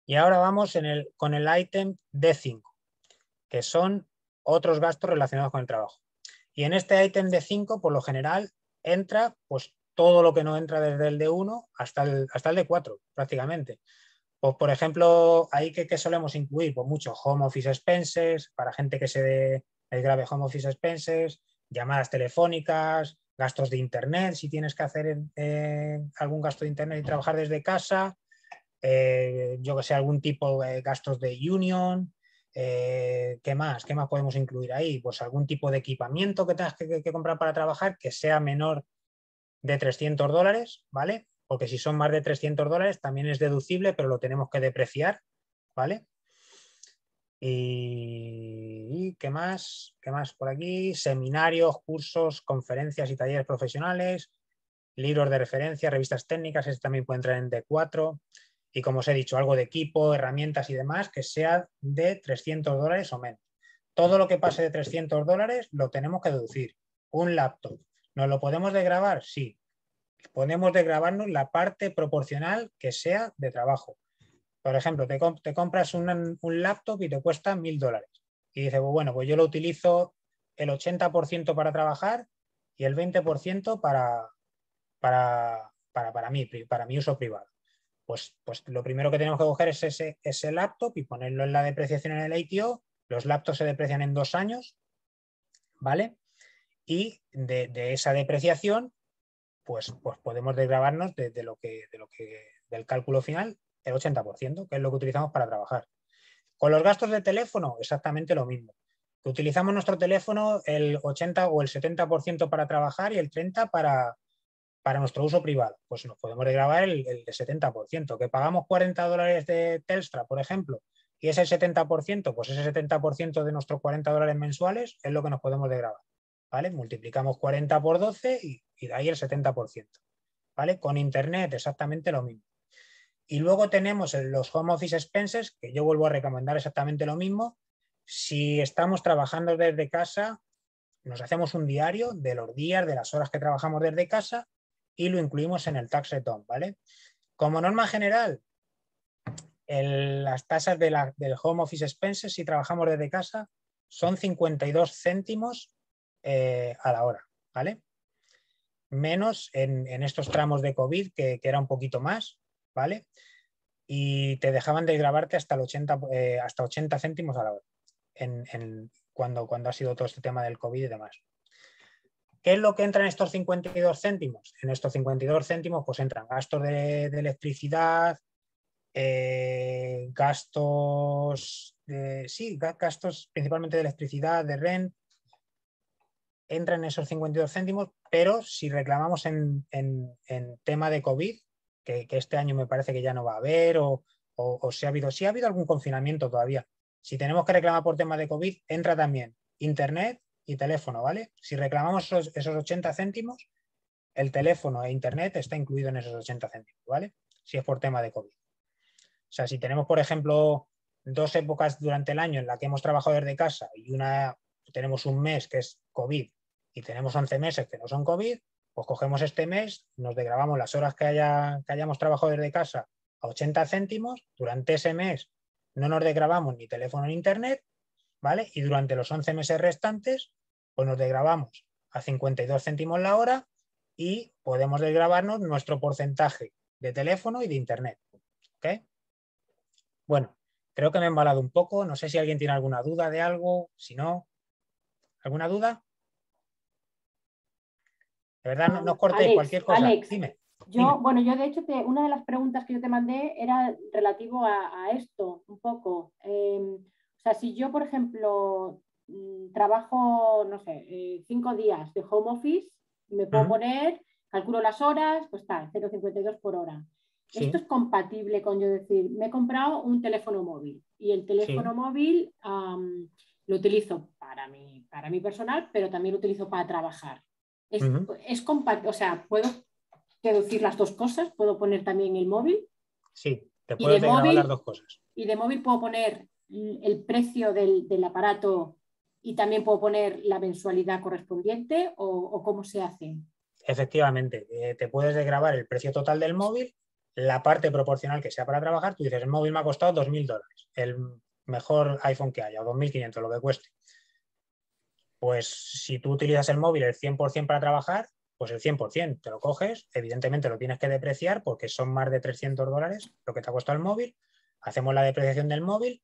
Y ahora vamos en el, con el ítem D5, que son otros gastos relacionados con el trabajo. Y en este ítem D5, por lo general, entra pues, todo lo que no entra desde el D1 hasta el, hasta el D4 prácticamente. Pues, por ejemplo, ahí que, solemos incluir, pues muchos home office expenses, para gente que se dé el grave home office expenses, llamadas telefónicas, gastos de internet, si tienes que hacer eh, eh, algún gasto de internet y trabajar desde casa, eh, yo que sé, algún tipo de gastos de union, ¿qué más? ¿Qué más podemos incluir ahí? Pues algún tipo de equipamiento que tengas que comprar para trabajar que sea menor de 300 dólares, ¿vale? Porque si son más de 300 dólares también es deducible, pero lo tenemos que depreciar, ¿vale? Y qué más, qué más por aquí, seminarios, cursos, conferencias y talleres profesionales, libros de referencia, revistas técnicas, este también puede entrar en D4 y como os he dicho, algo de equipo, herramientas y demás que sea de 300 dólares o menos. Todo lo que pase de 300 dólares lo tenemos que deducir. Un laptop, ¿Nos lo podemos desgrabar? Sí. Podemos desgrabarnos la parte proporcional que sea de trabajo. Por ejemplo, te, compras un, laptop y te cuesta mil dólares. Y dices, pues bueno, pues yo lo utilizo el 80% para trabajar y el 20% para, para, mí, para mi uso privado. Pues, pues lo primero que tenemos que coger es ese, ese laptop y ponerlo en la depreciación en el ITO. Los laptops se deprecian en dos años, ¿vale? y de, esa depreciación pues, pues podemos degravarnos lo que, lo que, del cálculo final el 80%, que es lo que utilizamos para trabajar. Con los gastos de teléfono, exactamente lo mismo. Que utilizamos nuestro teléfono el 80 o el 70% para trabajar y el 30% para, nuestro uso privado. Pues nos podemos desgravar el, 70%. Que pagamos 40 dólares de Telstra, por ejemplo, y ese 70%, pues ese 70% de nuestros 40 dólares mensuales es lo que nos podemos degravar. ¿vale? Multiplicamos 40 por 12 y, de ahí el 70%, ¿vale? Con Internet exactamente lo mismo. Y luego tenemos los home office expenses, que yo vuelvo a recomendar exactamente lo mismo. Si estamos trabajando desde casa, nos hacemos un diario de los días, de las horas que trabajamos desde casa y lo incluimos en el tax return, ¿vale? Como norma general, las tasas del home office expenses, si trabajamos desde casa, son 52 céntimos eh, a la hora, ¿vale? Menos en, estos tramos de COVID, que, era un poquito más, ¿vale? Y te dejaban de grabarte hasta, el 80, eh, hasta céntimos a la hora, en, cuando, cuando ha sido todo este tema del COVID y demás. ¿Qué es lo que entra en estos 52 céntimos? En estos 52 céntimos pues entran gastos de, electricidad, eh, gastos, sí, gastos principalmente de electricidad, de rent, entra en esos 52 céntimos, pero si reclamamos en, en, tema de COVID, que, este año me parece que ya no va a haber, o, o, si ha habido, si ha habido algún confinamiento todavía, si tenemos que reclamar por tema de COVID, entra también internet y teléfono, ¿vale? Si reclamamos esos, esos 80 céntimos, el teléfono e internet está incluido en esos 80 céntimos, ¿vale? Si es por tema de COVID. O sea, si tenemos, por ejemplo, dos épocas durante el año en la que hemos trabajado desde casa y una tenemos un mes que es COVID y tenemos 11 meses que no son COVID, pues cogemos este mes, nos degravamos las horas que, que hayamos trabajado desde casa a 80 céntimos, durante ese mes no nos desgrabamos ni teléfono ni internet, ¿vale? Y durante los 11 meses restantes, pues nos desgrabamos a 52 céntimos la hora y podemos desgrabarnos nuestro porcentaje de teléfono y de internet, ¿ok? Bueno, creo que me he embalado un poco, no sé si alguien tiene alguna duda de algo, si no, ¿alguna duda? De verdad, no, no cualquier cosa. dime. Yo, bueno, yo de hecho, una de las preguntas que yo te mandé era relativo a, esto, un poco. Em, o sea, si yo, por ejemplo, mm, trabajo, no sé, eh, cinco días de home office, me puedo poner, calculo las horas, pues está, 0,52 por hora. Esto es compatible con yo decir, me he comprado un teléfono móvil y el teléfono móvil lo utilizo para mí para mi personal, pero también lo utilizo para trabajar. Es, compacto? o sea, puedo deducir las dos cosas, puedo poner también el móvil. Sí, te puedo desgrabar las dos cosas. Y de móvil puedo poner el precio del, aparato y también puedo poner la mensualidad correspondiente o, cómo se hace. Efectivamente, eh, te puedes desgrabar el precio total del móvil, la parte proporcional que sea para trabajar, tú dices, el móvil me ha costado 2.000 dólares, el mejor iPhone que haya, o 2.500, lo que cueste. Pues si tú utilizas el móvil el 100% para trabajar, pues el 100%, te lo coges, evidentemente lo tienes que depreciar porque son más de 300 dólares lo que te ha costado el móvil, hacemos la depreciación del móvil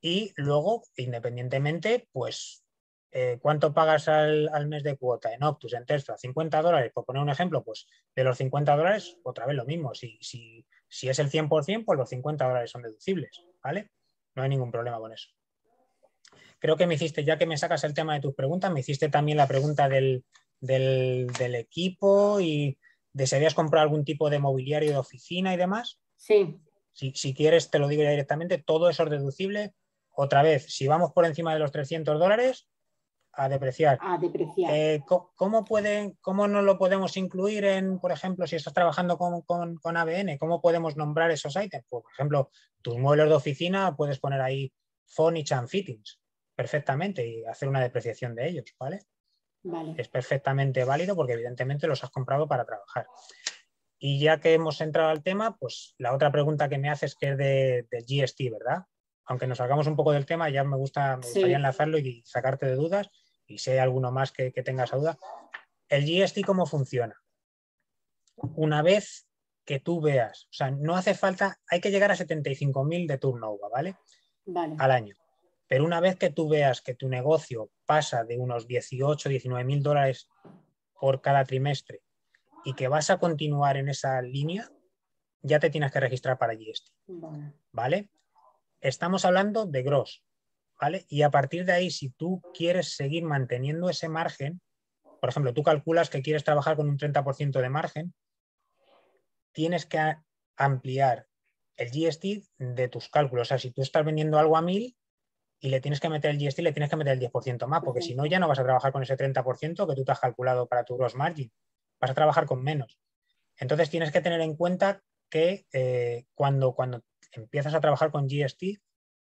y luego, independientemente, pues eh, cuánto pagas al, mes de cuota en Optus, en Tesla, 50 dólares, por poner un ejemplo, pues de los 50 dólares, otra vez lo mismo, si, si, si es el 100%, pues los 50 dólares son deducibles, ¿vale? No hay ningún problema con eso creo que me hiciste, ya que me sacas el tema de tus preguntas, me hiciste también la pregunta del, equipo y habías comprar algún tipo de mobiliario de oficina y demás. Sí. Si, quieres, te lo digo directamente, todo eso es deducible. Otra vez, si vamos por encima de los 300 dólares, a depreciar. A depreciar. Eh, ¿cómo, no lo podemos incluir en, por ejemplo, si estás trabajando con, con, ABN? ¿Cómo podemos nombrar esos ítems? Pues, por ejemplo, tus muebles de oficina puedes poner ahí furniture and fittings perfectamente y hacer una depreciación de ellos, ¿vale? Es perfectamente válido porque evidentemente los has comprado para trabajar. Y ya que hemos entrado al tema, pues la otra pregunta que me haces que es de, del GST, ¿verdad? Aunque nos salgamos un poco del tema, ya me, gusta, me gustaría enlazarlo y sacarte de dudas. Y si hay alguno más que, tengas tenga esa duda. ¿El GST cómo funciona? Una vez que tú veas, o sea, no hace falta, hay que llegar a 75.000 de turnover, ¿vale? ¿vale? Al año. Pero una vez que tú veas que tu negocio pasa de unos 18, 19 mil dólares por cada trimestre y que vas a continuar en esa línea, ya te tienes que registrar para GST. ¿Vale? Estamos hablando de gross, ¿vale? Y a partir de ahí, si tú quieres seguir manteniendo ese margen, por ejemplo, tú calculas que quieres trabajar con un 30% de margen, tienes que ampliar el GST de tus cálculos. O sea, si tú estás vendiendo algo a mil, y le tienes que meter el GST, le tienes que meter el 10% más, porque si no, ya no vas a trabajar con ese 30% que tú te has calculado para tu gross margin, vas a trabajar con menos. Entonces tienes que tener en cuenta que eh, cuando, cuando empiezas a trabajar con GST,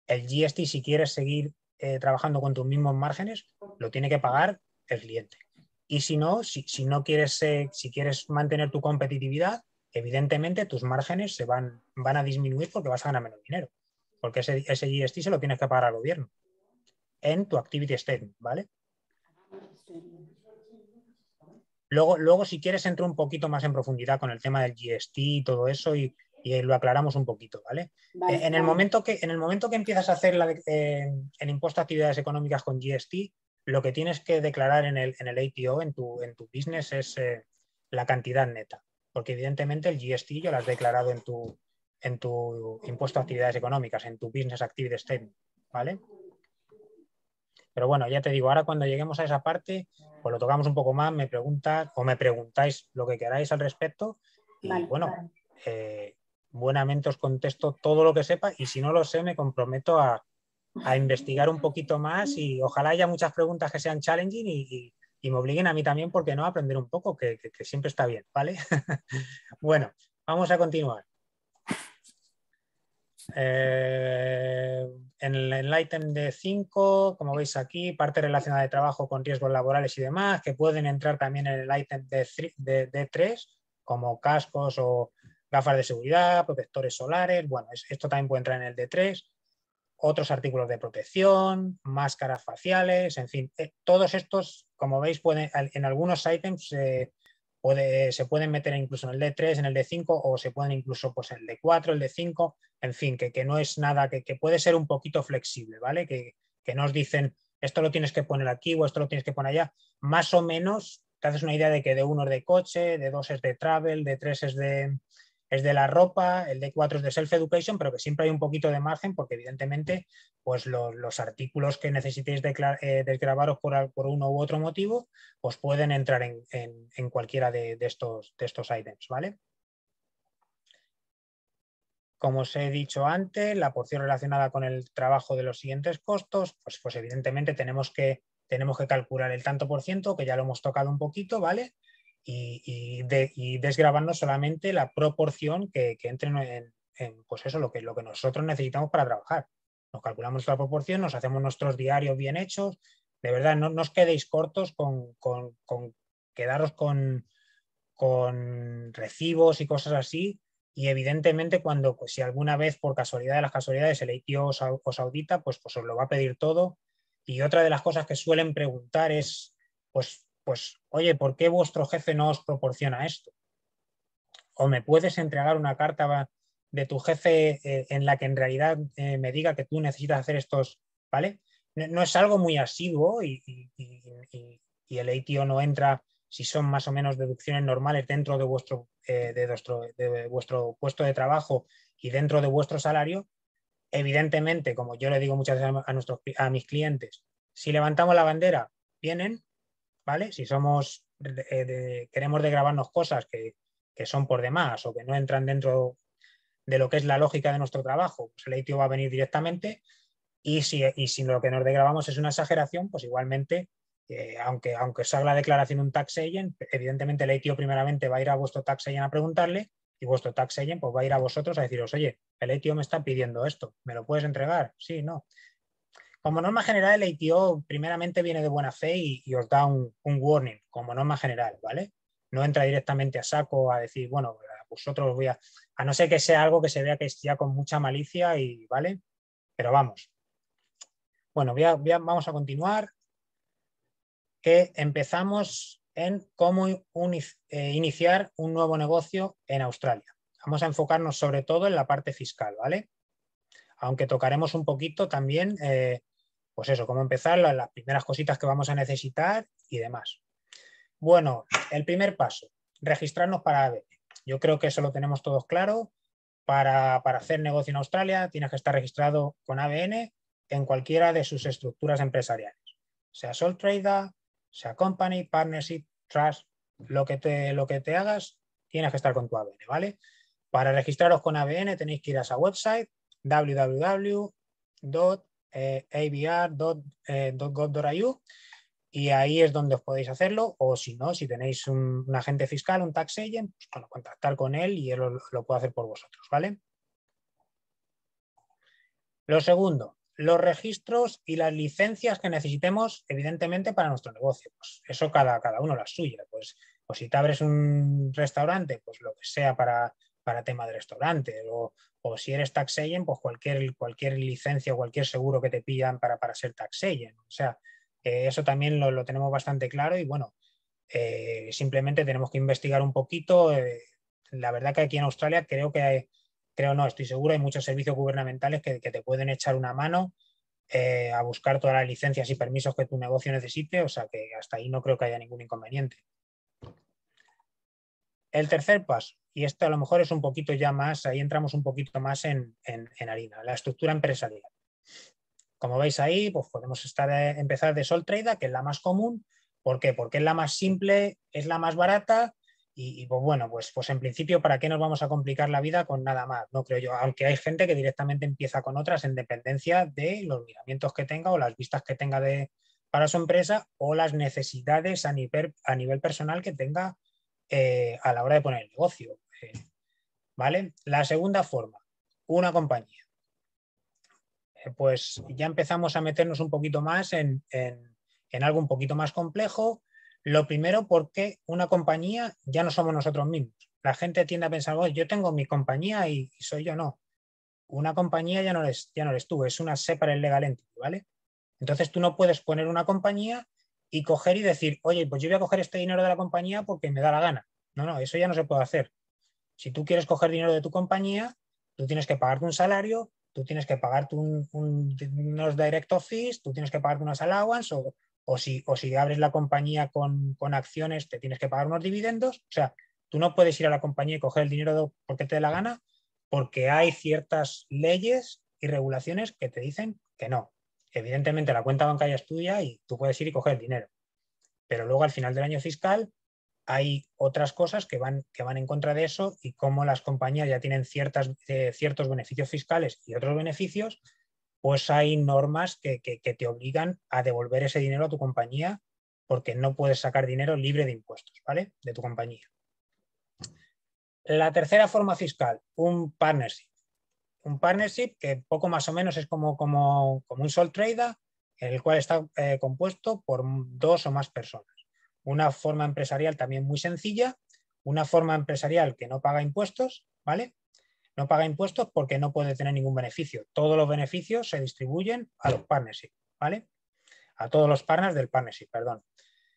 el GST, si quieres seguir eh, trabajando con tus mismos márgenes, lo tiene que pagar el cliente. Y si no, si, no quieres, eh, si quieres mantener tu competitividad, evidentemente tus márgenes se van, van a disminuir porque vas a ganar menos dinero porque ese, ese GST se lo tienes que pagar al gobierno en tu activity statement, ¿vale? Luego, luego, si quieres, entro un poquito más en profundidad con el tema del GST y todo eso y, lo aclaramos un poquito, ¿vale? Eh, en, el momento que, en el momento que empiezas a hacer eh, el impuesto a actividades económicas con GST, lo que tienes que declarar en el, en el ATO, en tu, en tu business, es eh, la cantidad neta, porque evidentemente el GST ya lo has declarado en tu, en tu impuesto a actividades económicas, en tu business activity statement, ¿vale? Pero bueno, ya te digo, ahora cuando lleguemos a esa parte, pues lo tocamos un poco más, me preguntas o me preguntáis lo que queráis al respecto y bueno, eh, buenamente os contesto todo lo que sepa y si no lo sé me comprometo a, investigar un poquito más y ojalá haya muchas preguntas que sean challenging y, me obliguen a mí también, porque no, a aprender un poco, que siempre está bien, ¿vale? bueno, vamos a continuar. Eh, en el, item ítem de 5, como veis aquí, parte relacionada de trabajo con riesgos laborales y demás, que pueden entrar también en el item de, 3, como cascos o gafas de seguridad, protectores solares, bueno, esto también puede entrar en el D3, otros artículos de protección, máscaras faciales, en fin, eh, todos estos, como veis, pueden, en algunos ítems eh, se pueden meter incluso en el D3, en el D5 o se pueden incluso pues, en el D4, el D5, en fin, que, que no es nada, que, puede ser un poquito flexible, ¿vale? Que, que nos dicen esto lo tienes que poner aquí o esto lo tienes que poner allá, más o menos te haces una idea de que de uno es de coche, de dos es de travel, de tres es de, es de la ropa, el D4 es de self-education, pero que siempre hay un poquito de margen porque evidentemente pues los, artículos que necesitéis eh, por, por, uno u otro motivo, pues pueden entrar en, cualquiera de, estos, de items, ¿vale? Como os he dicho antes, la porción relacionada con el trabajo de los siguientes costos, pues, pues evidentemente tenemos que, tenemos que calcular el tanto por ciento, que ya lo hemos tocado un poquito, ¿vale? y, y, desgrabando solamente la proporción que, entre en, pues eso, lo que, nosotros necesitamos para trabajar. Nos calculamos la proporción, nos hacemos nuestros diarios bien hechos. De verdad, no, os quedéis cortos con, quedaros con, recibos y cosas así. Y evidentemente, cuando pues, si alguna vez por casualidad de las casualidades el ITO os, os, audita, pues, pues os lo va a pedir todo. Y otra de las cosas que suelen preguntar es, pues pues, oye, ¿por qué vuestro jefe no os proporciona esto? O me puedes entregar una carta de tu jefe eh, en la que en realidad eh, me diga que tú necesitas hacer estos, ¿vale? No, es algo muy asiduo y, el ITO no entra si son más o menos deducciones normales dentro de vuestro, eh, de vuestro puesto de trabajo y dentro de vuestro salario, evidentemente, como yo le digo muchas veces a, nuestros, a mis clientes, si levantamos la bandera, vienen, si somos, eh, queremos degrabarnos cosas que, son por demás o que no entran dentro de lo que es la lógica de nuestro trabajo, pues el ITO va a venir directamente y si, si lo que nos degrabamos es una exageración, pues igualmente, eh, aunque, aunque la declaración un tax agent, evidentemente el ITO primeramente va a ir a vuestro tax agent a preguntarle y vuestro tax agent pues va a ir a vosotros a deciros, oye, el ITO me está pidiendo esto, ¿me lo puedes entregar? Sí, no. Como norma general, el ATO primeramente viene de buena fe y, os da un, warning, como norma general, ¿vale? No entra directamente a saco a decir, bueno, vosotros voy a... A no ser que sea algo que se vea que es ya con mucha malicia y, ¿vale? Pero vamos. Bueno, vamos a continuar. Que empezamos en cómo eh, iniciar un nuevo negocio en Australia. Vamos a enfocarnos sobre todo en la parte fiscal, ¿vale? aunque tocaremos un poquito también, eh, pues eso, cómo empezar, las, primeras cositas que vamos a necesitar y demás. Bueno, el primer paso, registrarnos para ABN. Yo creo que eso lo tenemos todos claro. Para, hacer negocio en Australia tienes que estar registrado con ABN en cualquiera de sus estructuras empresariales, sea Sole Trader, sea Company, Partnership, Trust, lo que te, lo que te hagas, tienes que estar con tu ABN, ¿vale? Para registraros con ABN tenéis que ir a esa website, www.avr.gov.au eh, eh, y ahí es donde os podéis hacerlo o si no, si tenéis un, agente fiscal, un tax agent, pues, contactar con él y él lo, puede hacer por vosotros, ¿vale? Lo segundo, los registros y las licencias que necesitemos, evidentemente, para nuestro negocio. Pues eso cada, cada uno la suya. Pues, o si te abres un restaurante, pues lo que sea para para tema de restaurante o, si eres tax agent, pues cualquier, cualquier licencia o cualquier seguro que te pidan para, para ser tax O sea, eh, eso también lo, tenemos bastante claro y bueno, eh, simplemente tenemos que investigar un poquito. Eh, la verdad que aquí en Australia creo que hay, creo no, estoy seguro, hay muchos servicios gubernamentales que te pueden echar una mano a buscar todas las licencias y permisos que tu negocio necesite, o sea que hasta ahí no creo que haya ningún inconveniente. El tercer paso, y esto a lo mejor es un poquito ya más, ahí entramos un poquito más en, harina, la estructura empresarial. Como veis ahí, pues podemos estar, eh, empezar de Sol Trader, que es la más común. ¿Por qué? Porque es la más simple, es la más barata y, pues bueno, pues, pues en principio, ¿para qué nos vamos a complicar la vida con nada más? No creo yo, aunque hay gente que directamente empieza con otras en dependencia de los miramientos que tenga o las vistas que tenga de, para su empresa o las necesidades a nivel, a nivel personal que tenga eh, a la hora de poner el negocio. ¿Vale? La segunda forma, una compañía. Eh, pues ya empezamos a meternos un poquito más en, algo un poquito más complejo. Lo primero, porque una compañía ya no somos nosotros mismos. La gente tiende a pensar, yo tengo mi compañía y, soy yo. No. Una compañía ya no, eres, ya no tú, es una separate legal entity, ¿vale? Entonces tú no puedes poner una compañía y coger y decir, oye, pues yo voy a coger este dinero de la compañía porque me da la gana. No, no, eso ya no se puede hacer. Si tú quieres coger dinero de tu compañía, tú tienes que pagarte un salario, tú tienes que pagarte unos direct fees, tú tienes que pagarte unas allowance o, si, abres la compañía con, con, acciones, te tienes que pagar unos dividendos. O sea, tú no puedes ir a la compañía y coger el dinero porque te dé la gana, porque hay ciertas leyes y regulaciones que te dicen que no. Evidentemente la cuenta bancaria es tuya y tú puedes ir y coger el dinero. Pero luego al final del año fiscal hay otras cosas que van, que van en contra de eso y como las compañías ya tienen ciertas, eh, ciertos beneficios fiscales y otros beneficios, pues hay normas que, te obligan a devolver ese dinero a tu compañía porque no puedes sacar dinero libre de impuestos, De tu compañía. La tercera forma fiscal, un partnership. Un partnership que poco más o menos es como, como, un sole trader, en el cual está eh, compuesto por dos o más personas una forma empresarial también muy sencilla, una forma empresarial que no paga impuestos, ¿vale? No paga impuestos porque no puede tener ningún beneficio. Todos los beneficios se distribuyen a los partners, ¿vale? A todos los partners del partnership, perdón.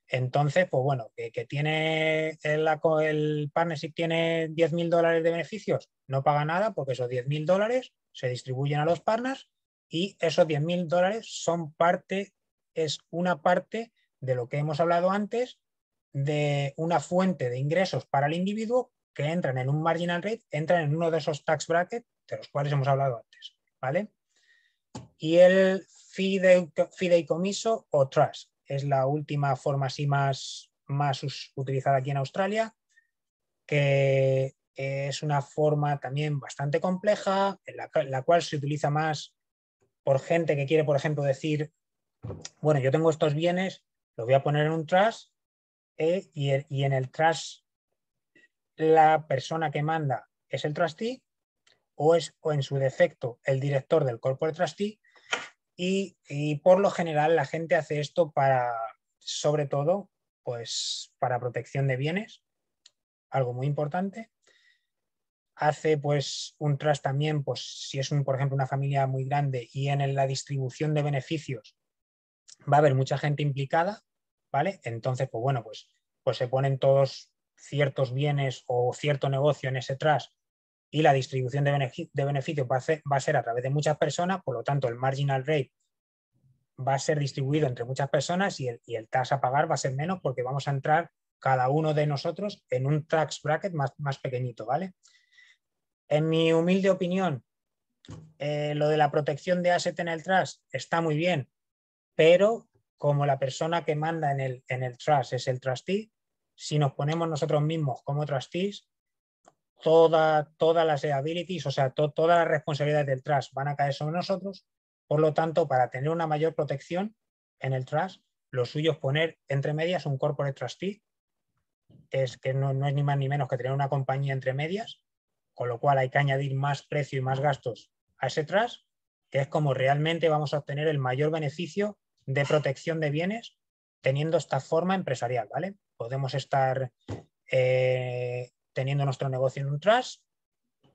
Entonces, pues bueno, que, tiene el, el, partnership tiene 10.000 dólares de beneficios, no paga nada porque esos 10.000 dólares se distribuyen a los partners y esos 10.000 dólares son parte, es una parte de lo que hemos hablado antes, de una fuente de ingresos para el individuo que entran en un marginal rate, entran en uno de esos tax brackets de los cuales hemos hablado antes. ¿vale? Y el fideicomiso o trust es la última forma así más, más utilizada aquí en Australia, que eh, es una forma también bastante compleja, en la cual se utiliza más por gente que quiere, por ejemplo, decir, bueno, yo tengo estos bienes lo voy a poner en un trust eh, y, y, en el trust la persona que manda es el trustee o es o en su defecto el director del de trustee y, y por lo general la gente hace esto para, sobre todo, pues para protección de bienes, algo muy importante. Hace pues un trust también, pues si es un, por ejemplo una familia muy grande y en la distribución de beneficios va a haber mucha gente implicada, ¿vale? Entonces, pues bueno, pues, pues se ponen todos ciertos bienes o cierto negocio en ese trust y la distribución de, beneficios va a, ser a través de muchas personas, por lo tanto el marginal rate va a ser distribuido entre muchas personas y el, y el tax a pagar va a ser menos porque vamos a entrar cada uno de nosotros en un tax bracket más, más pequeñito, ¿vale? En mi humilde opinión, eh, lo de la protección de asset en el trust está muy bien, pero como la persona que manda en el, en el trust es el trustee, si nos ponemos nosotros mismos como trustees, toda, todas las abilities, o sea, todas las responsabilidades del trust van a caer sobre nosotros. Por lo tanto, para tener una mayor protección en el trust, lo suyo es poner entre medias un corporate trustee, que, es, que no, no es ni más ni menos que tener una compañía entre medias, con lo cual hay que añadir más precio y más gastos a ese trust, que es como realmente vamos a obtener el mayor beneficio de protección de bienes teniendo esta forma empresarial, ¿vale? Podemos estar eh, teniendo nuestro negocio en un trust,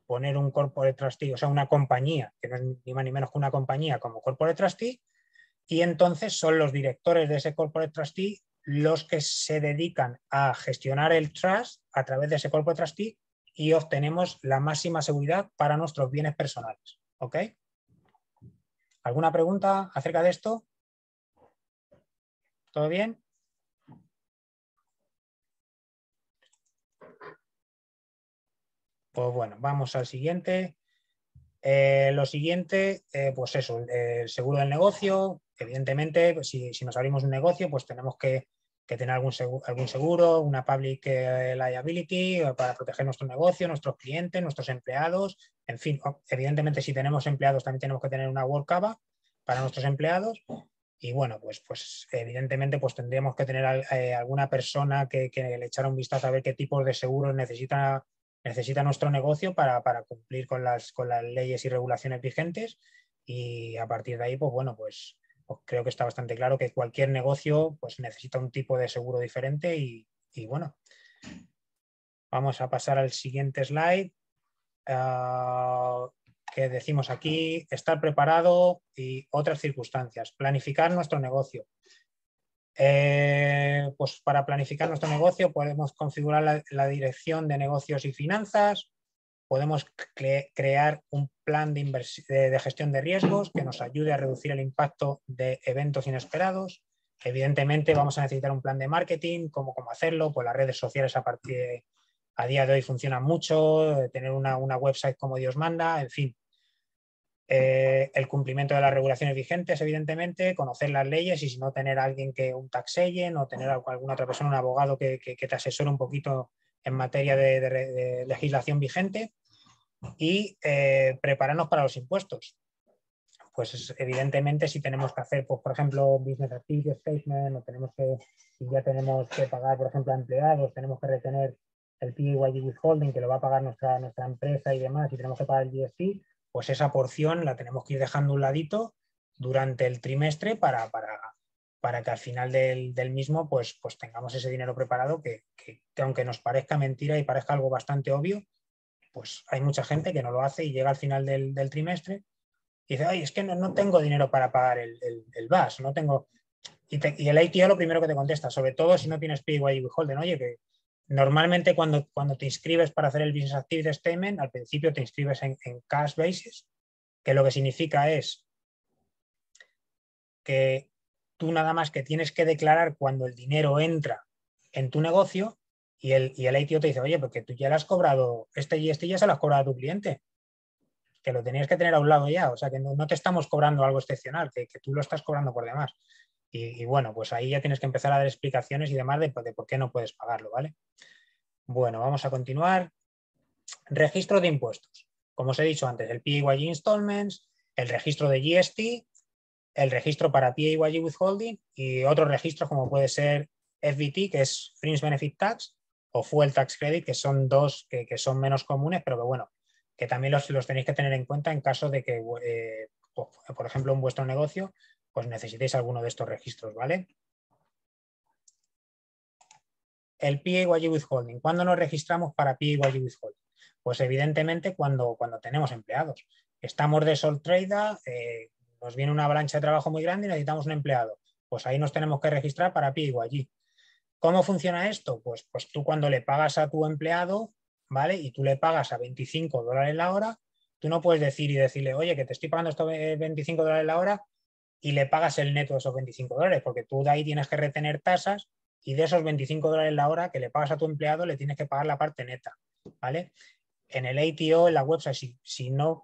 poner un corporate trustee, o sea, una compañía, que no es ni más ni menos que una compañía como corporate trustee, y entonces son los directores de ese corporate trustee los que se dedican a gestionar el trust a través de ese corporate trustee y obtenemos la máxima seguridad para nuestros bienes personales, ¿ok? ¿Alguna pregunta acerca de esto? ¿Todo bien? Pues bueno, vamos al siguiente. Eh, lo siguiente, eh, pues eso, eh, el seguro del negocio. Evidentemente, pues, si, nos abrimos un negocio, pues tenemos que, tener algún seguro, algún seguro, una public liability para proteger nuestro negocio, nuestros clientes, nuestros empleados. En fin, evidentemente, si tenemos empleados, también tenemos que tener una WorkCava para nuestros empleados. Y bueno, pues, pues evidentemente pues tendríamos que tener eh, alguna persona que, que, le echara un vistazo a ver qué tipos de seguros necesita, necesita nuestro negocio para, para cumplir con las, con las leyes y regulaciones vigentes. Y a partir de ahí, pues bueno, pues, pues creo que está bastante claro que cualquier negocio pues, necesita un tipo de seguro diferente y, bueno. Vamos a pasar al siguiente slide. Ah, que decimos aquí, estar preparado y otras circunstancias, planificar nuestro negocio. Eh, pues para planificar nuestro negocio podemos configurar la, dirección de negocios y finanzas, podemos crear un plan de, de, gestión de riesgos que nos ayude a reducir el impacto de eventos inesperados. Evidentemente vamos a necesitar un plan de marketing, cómo, cómo hacerlo, pues las redes sociales a partir a día de hoy funcionan mucho, tener una, una website como Dios manda, en fin. Eh, el cumplimiento de las regulaciones vigentes, evidentemente, conocer las leyes y si no tener alguien que un tax o tener alguna otra persona, un abogado que, que, te asesore un poquito en materia de, legislación vigente y eh, prepararnos para los impuestos. Pues evidentemente si tenemos que hacer, pues, por ejemplo, business activity statement o tenemos que, si ya tenemos que pagar, por ejemplo, a empleados, tenemos que retener el PYG withholding que lo va a pagar nuestra, nuestra empresa y demás y tenemos que pagar el GST, pues esa porción la tenemos que ir dejando un ladito durante el trimestre para, para, para que al final del, del mismo pues, pues, tengamos ese dinero preparado que, que, aunque nos parezca mentira y parezca algo bastante obvio, pues hay mucha gente que no lo hace y llega al final del, trimestre y dice, ay, es que no, tengo dinero para pagar el, el, el VAS, no tengo... Y, el ITO lo primero que te contesta, sobre todo si no tienes PYU y Holden, oye, que, Normalmente cuando, cuando te inscribes para hacer el Business Activity Statement, al principio te inscribes en, cash basis, que lo que significa es que tú nada más que tienes que declarar cuando el dinero entra en tu negocio y el, y el te dice, oye, porque tú ya lo has cobrado, este y este ya se lo has cobrado a tu cliente, que lo tenías que tener a un lado ya, o sea que no, te estamos cobrando algo excepcional, que, tú lo estás cobrando por demás. Y, bueno, pues ahí ya tienes que empezar a dar explicaciones y demás de, por qué no puedes pagarlo, ¿vale? Bueno, vamos a continuar. Registro de impuestos. Como os he dicho antes, el PAYG Installments, el registro de GST, el registro para PAYG Withholding y otros registros como puede ser FBT, que es Fringe Benefit Tax, o Fuel Tax Credit, que son dos que, son menos comunes, pero que bueno, que también los, los, tenéis que tener en cuenta en caso de que, eh, por ejemplo, en vuestro negocio pues necesitéis alguno de estos registros, ¿vale? El PIY Withholding. ¿Cuándo nos registramos para PIY Withholding? Pues evidentemente cuando, cuando tenemos empleados. Estamos de Sol Trader, eh, nos viene una avalancha de trabajo muy grande y necesitamos un empleado. Pues ahí nos tenemos que registrar para PIY. ¿Cómo funciona esto? Pues, pues tú cuando le pagas a tu empleado, ¿vale? Y tú le pagas a 25 dólares la hora, tú no puedes decir y decirle, oye, que te estoy pagando estos 25 eh, dólares la hora, y le pagas el neto de esos 25 dólares, porque tú de ahí tienes que retener tasas y de esos 25 dólares la hora que le pagas a tu empleado le tienes que pagar la parte neta, ¿vale? En el ATO, en la website, si, si no,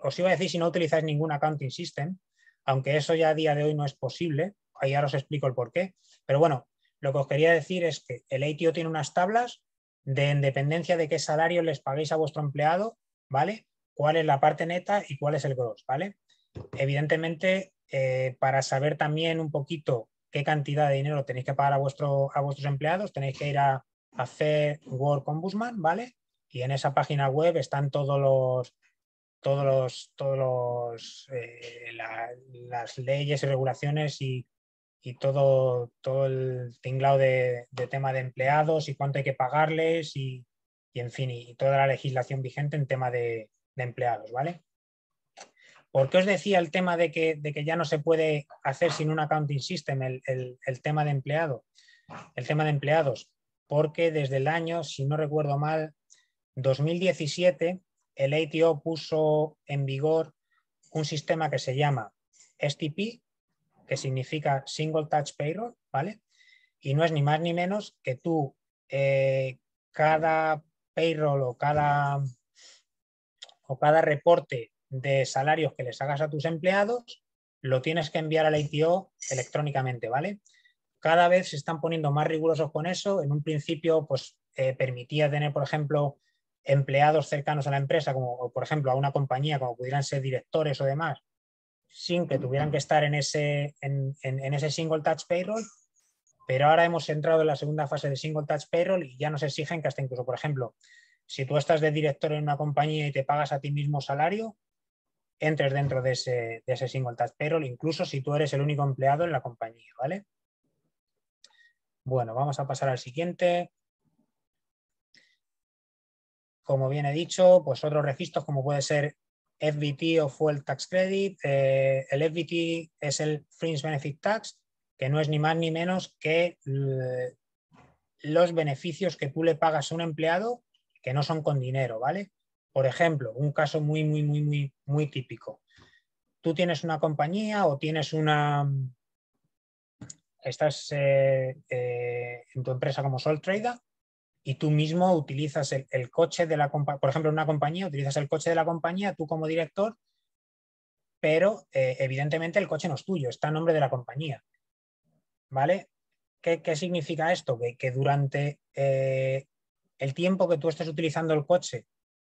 os iba a decir si no utilizáis ningún accounting system, aunque eso ya a día de hoy no es posible, ahí ahora os explico el por qué, pero bueno, lo que os quería decir es que el ATO tiene unas tablas de independencia de qué salario les paguéis a vuestro empleado, ¿vale? cuál es la parte neta y cuál es el gross, ¿vale? Evidentemente, eh, para saber también un poquito qué cantidad de dinero tenéis que pagar a, vuestros empleados, tenéis que ir a, hacer Work Ombudsman, ¿vale? Y en esa página web están todos los, todos los, todos eh, las leyes y regulaciones y, todo, todo el tinglado de, tema de empleados y cuánto hay que pagarles y, en fin, y, toda la legislación vigente en tema de empleados, ¿vale? ¿Por qué os decía el tema de que, ya no se puede hacer sin un accounting system el, tema de empleado? El tema de empleados, porque desde el año, si no recuerdo mal, 2017, el ATO puso en vigor un sistema que se llama STP, que significa Single Touch Payroll, ¿vale? Y no es ni más ni menos que tú, eh, cada payroll o cada, o cada reporte de salarios que les hagas a tus empleados, lo tienes que enviar a la ITO electrónicamente, ¿vale? Cada vez se están poniendo más rigurosos con eso. En un principio, pues eh, permitía tener, por ejemplo, empleados cercanos a la empresa, como o, por ejemplo a una compañía, como pudieran ser directores o demás, sin que tuvieran que estar en ese, en ese single touch payroll. Pero ahora hemos entrado en la segunda fase de single touch payroll y ya nos exigen que hasta incluso, por ejemplo, si tú estás de director en una compañía y te pagas a ti mismo salario, entres dentro de ese, single Tax payroll, incluso si tú eres el único empleado en la compañía, ¿vale? Bueno, vamos a pasar al siguiente. Como bien he dicho, pues otros registros como puede ser FBT o Fuel Tax Credit. Eh, el FBT es el Fringe Benefit Tax, que no es ni más ni menos que eh, los beneficios que tú le pagas a un empleado que no son con dinero, ¿vale? Por ejemplo, un caso muy, muy, muy, muy, muy típico. Tú tienes una compañía o tienes una... Estás eh, eh, en tu empresa como Sol Trader y tú mismo utilizas el, coche de la compañía, por ejemplo, en una compañía, utilizas el coche de la compañía, tú como director, pero eh, evidentemente el coche no es tuyo, está en nombre de la compañía. ¿Vale? ¿Qué, significa esto? Que, que durante el tiempo que tú estés utilizando el coche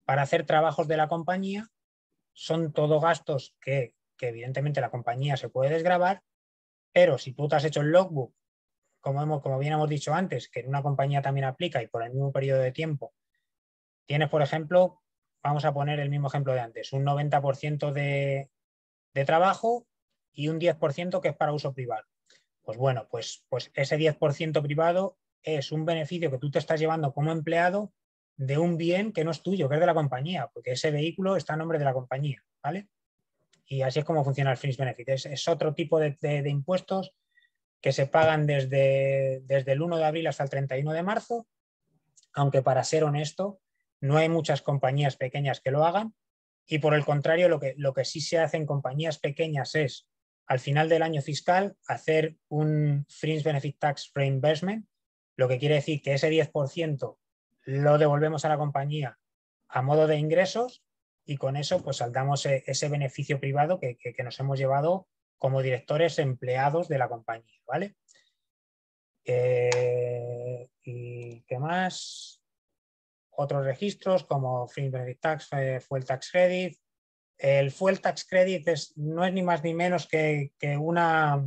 para hacer trabajos de la compañía. Son todos gastos que, evidentemente la compañía se puede desgravar, pero si tú te has hecho el logbook, como, hemos, bien hemos dicho antes, que en una compañía también aplica y por el mismo periodo de tiempo, tienes, por ejemplo, vamos a poner el mismo ejemplo de antes, un 90% de, de trabajo y un 10% que es para uso privado. Pues bueno, pues, pues ese 10% privado es un beneficio que tú te estás llevando como empleado de un bien que no es tuyo, que es de la compañía, porque ese vehículo está a nombre de la compañía, ¿vale? Y así es como funciona el fringe benefit. Es, otro tipo de, impuestos que se pagan desde, desde el 1 de abril hasta el 31 de marzo, aunque para ser honesto, no hay muchas compañías pequeñas que lo hagan. Y por el contrario, lo que, lo que sí se hace en compañías pequeñas es, al final del año fiscal, hacer un Fringe Benefit Tax Reinvestment, lo que quiere decir que ese 10% lo devolvemos a la compañía a modo de ingresos y con eso pues saldamos e-, ese beneficio privado que, nos hemos llevado como directores empleados de la compañía, ¿vale? Eh, ¿Y qué más? Otros registros como Free Benefit Tax, eh, Fuel Tax Credit. El Fuel Tax Credit es, no es ni más ni menos que, una,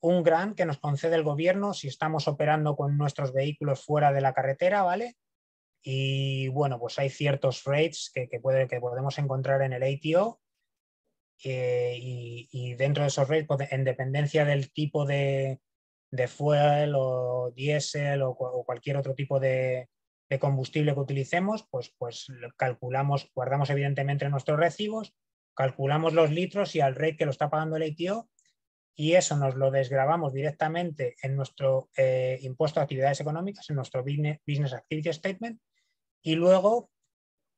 un grant que nos concede el gobierno si estamos operando con nuestros vehículos fuera de la carretera, ¿vale? Y bueno, pues hay ciertos rates que, que podemos encontrar en el ATO eh, y, dentro de esos rates, pues, en dependencia del tipo de, fuel o diésel o, cualquier otro tipo de, combustible que utilicemos, pues, pues calculamos, guardamos evidentemente nuestros recibos, calculamos los litros y al rate que lo está pagando el ATO y eso nos lo desgrabamos directamente en nuestro eh, impuesto a actividades económicas, en nuestro business Activity Statement y luego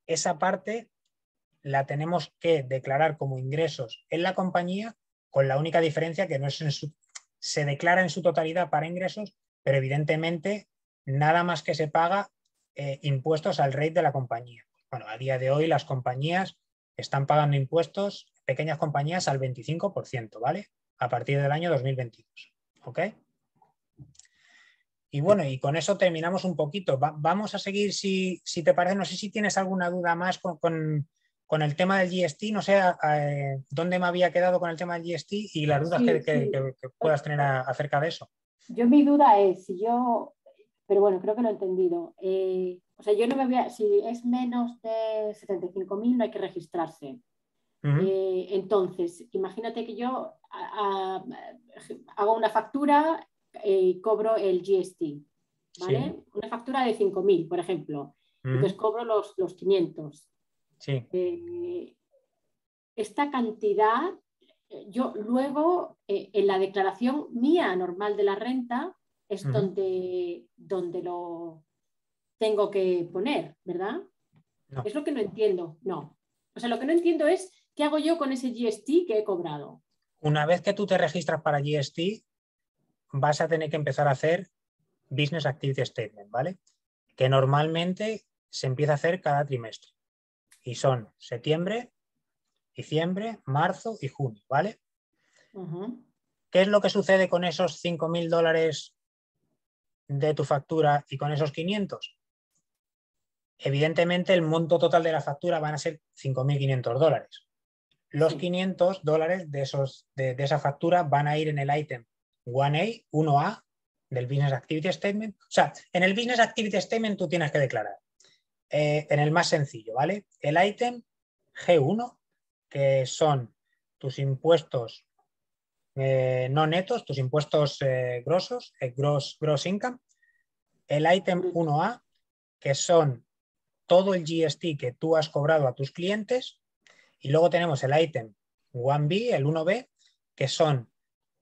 esa parte la tenemos que declarar como ingresos en la compañía, con la única diferencia que no se declara en su totalidad para ingresos, pero evidentemente nada más que se paga eh, impuestos al rate de la compañía. Bueno, a día de hoy las compañías están pagando impuestos, pequeñas compañías, al 25%, ¿vale? A partir del año 2022. ¿Ok? Y bueno, y con eso terminamos un poquito. vamos a seguir, si, te parece, no sé si tienes alguna duda más con, el tema del GST, no sé dónde me había quedado con el tema del GST y las dudas que, puedas tener acerca de eso. Yo mi duda es, si yo, pero bueno, creo que lo he entendido. Eh, o sea, yo no me voy a, si es menos de 75.000 no hay que registrarse. Eh, entonces, imagínate que yo hago una factura eh, cobro el GST, ¿vale? Una factura de 5.000, por ejemplo. Mm. Entonces cobro los, 500. Eh, esta cantidad, eh, yo luego en la declaración mía normal de la renta es mm. donde, donde lo tengo que poner, ¿verdad? Es lo que no entiendo, no. O sea, lo que no entiendo es qué hago yo con ese GST que he cobrado. Una vez que tú te registras para GST, vas a tener que empezar a hacer Business Activity Statement, ¿vale? Que normalmente se empieza a hacer cada trimestre. Y son septiembre, diciembre, marzo y junio, ¿vale? ¿Qué es lo que sucede con esos 5.000 dólares de tu factura y con esos 500? Evidentemente el monto total de la factura van a ser 5.500 dólares. Los 500 dólares de, esos, de esa factura van a ir en el ítem 1A, 1A del Business Activity Statement. O sea, en el Business Activity Statement tú tienes que declarar, eh, en el más sencillo, ¿vale? El item G1, que son tus impuestos eh, no netos, tus impuestos eh, grosos, gross, gross income. El item 1A, que son todo el GST que tú has cobrado a tus clientes. Y luego tenemos el item 1B, el 1B, que son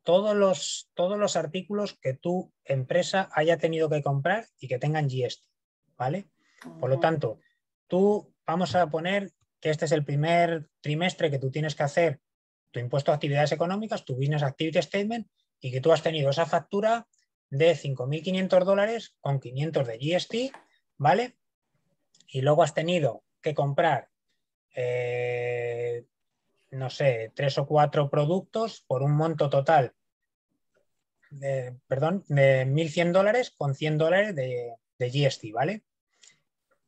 todos los, todos los artículos que tu empresa haya tenido que comprar y que tengan GST, ¿vale? Por lo tanto, tú vamos a poner que este es el primer trimestre que tú tienes que hacer tu impuesto a actividades económicas, tu Business Activity Statement, y que tú has tenido esa factura de 5.500 dólares con 500 de GST, ¿vale? Y luego has tenido que comprar eh, no sé, tres o cuatro productos por un monto total de, perdón, de 1.100 dólares con 100 dólares de, de, GST, ¿vale?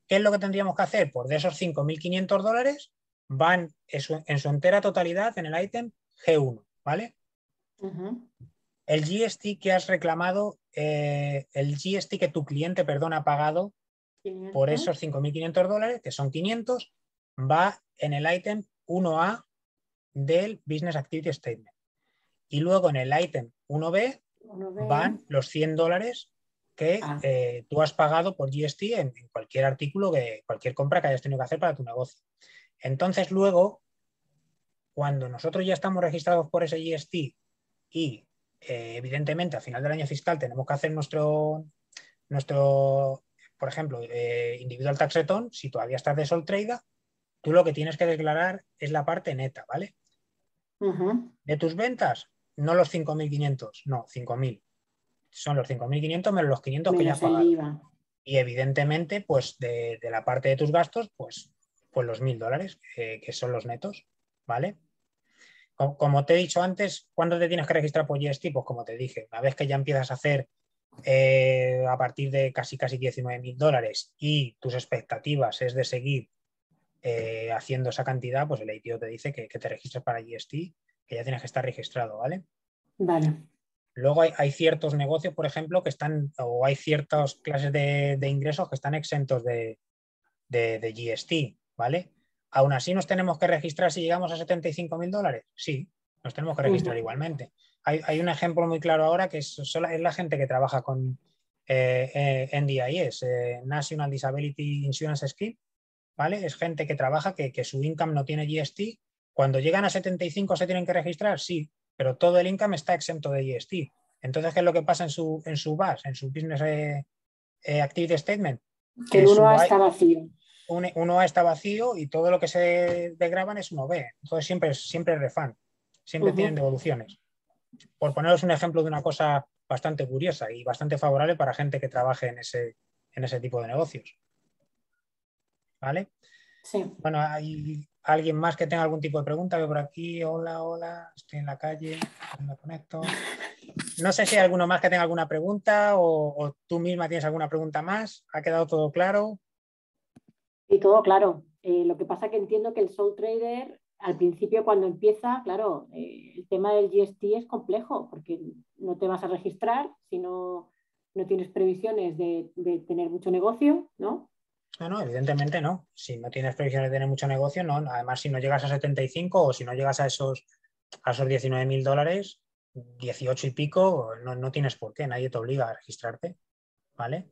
¿Qué es lo que tendríamos que hacer? Pues de esos 5.500 dólares van en su, entera totalidad en el ítem G1, ¿vale? El GST que has reclamado, eh, el GST que tu cliente, perdón, ha pagado por esos 5.500 dólares, que son 500, va en el ítem 1A del Business Activity Statement. Y luego en el item 1B, van los 100 dólares que ah. eh, tú has pagado por GST en, cualquier artículo, que, cualquier compra que hayas tenido que hacer para tu negocio. Entonces luego, cuando nosotros ya estamos registrados por ese GST y eh, evidentemente al final del año fiscal tenemos que hacer nuestro, nuestro por ejemplo, eh, individual tax return, si todavía estás de sol trader, Tú lo que tienes que declarar es la parte neta, ¿vale? De tus ventas, no los 5.500, no, 5.000. Son los 5.500 menos los 500 que ya has pagado. Y evidentemente, pues de, la parte de tus gastos, pues, pues los 1.000 dólares, eh, que son los netos, ¿vale? Como, te he dicho antes, ¿cuándo te tienes que registrar por GST? Pues como te dije, una vez que ya empiezas a hacer eh, a partir de casi casi 19.000 dólares y tus expectativas es de seguir eh, haciendo esa cantidad, pues el ITO te dice que, te registres para GST, que ya tienes que estar registrado, ¿vale? Vale. Luego hay, ciertos negocios, por ejemplo, que están, o hay ciertas clases de, ingresos que están exentos de, GST, ¿vale? Aún así nos tenemos que registrar si llegamos a 75 mil dólares. Sí, nos tenemos que registrar igualmente. Hay, un ejemplo muy claro ahora que es, la gente que trabaja con eh, eh, NDIS, National Disability Insurance Scheme, ¿vale? Es gente que trabaja, que, su income no tiene GST. Cuando llegan a 75 se tienen que registrar, sí, pero todo el income está exento de GST. Entonces, ¿qué es lo que pasa en su, en su BAS, en su Business eh, eh, Activity Statement? Que uno está vacío. uno está vacío y todo lo que se degraban es uno b Entonces, siempre, siempre refan, siempre tienen devoluciones. Por poneros un ejemplo de una cosa bastante curiosa y bastante favorable para gente que trabaje en en ese tipo de negocios. ¿vale? Sí. Bueno, hay alguien más que tenga algún tipo de pregunta, veo por aquí, hola, hola, estoy en la calle, me conecto. No sé si hay alguno más que tenga alguna pregunta o, tú misma tienes alguna pregunta más, ¿ha quedado todo claro? Y todo claro. Eh, lo que pasa que entiendo que el Soul Trader al principio cuando empieza, claro, eh, el tema del GST es complejo porque no te vas a registrar si no, no tienes previsiones de, de, tener mucho negocio, ¿no? No, evidentemente no. Si no tienes previsiones de tener mucho negocio, no. Además, si no llegas a 75 o si no llegas a esos, a esos 19 mil dólares, 18 y pico, no, tienes por qué, nadie te obliga a registrarte, ¿vale?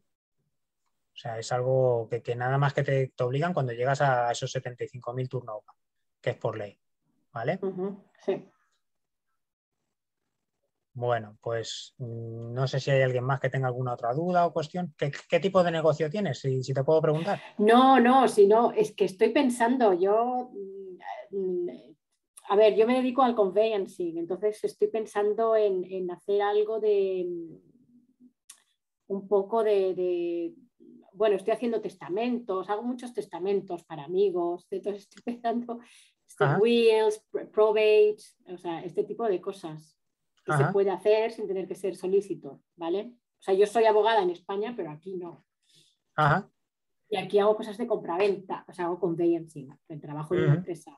O sea, es algo que, nada más que te, obligan cuando llegas a esos 75 mil turnos que es por ley, ¿vale? Sí. Bueno, pues mm, no sé si hay alguien más que tenga alguna otra duda o cuestión. ¿Qué, tipo de negocio tienes? Si, te puedo preguntar. No, no, si no, es que estoy pensando, yo, mm, a ver, yo me dedico al conveyancing, entonces estoy pensando en, hacer algo de mm, un poco de, bueno, estoy haciendo testamentos, hago muchos testamentos para amigos, entonces estoy pensando, este wheels, probates, o sea, este tipo de cosas que se puede hacer sin tener que ser solícito, ¿vale? O sea, yo soy abogada en España, pero aquí no. Y aquí hago cosas de compraventa, o sea, hago conveyancing, el trabajo de una empresa.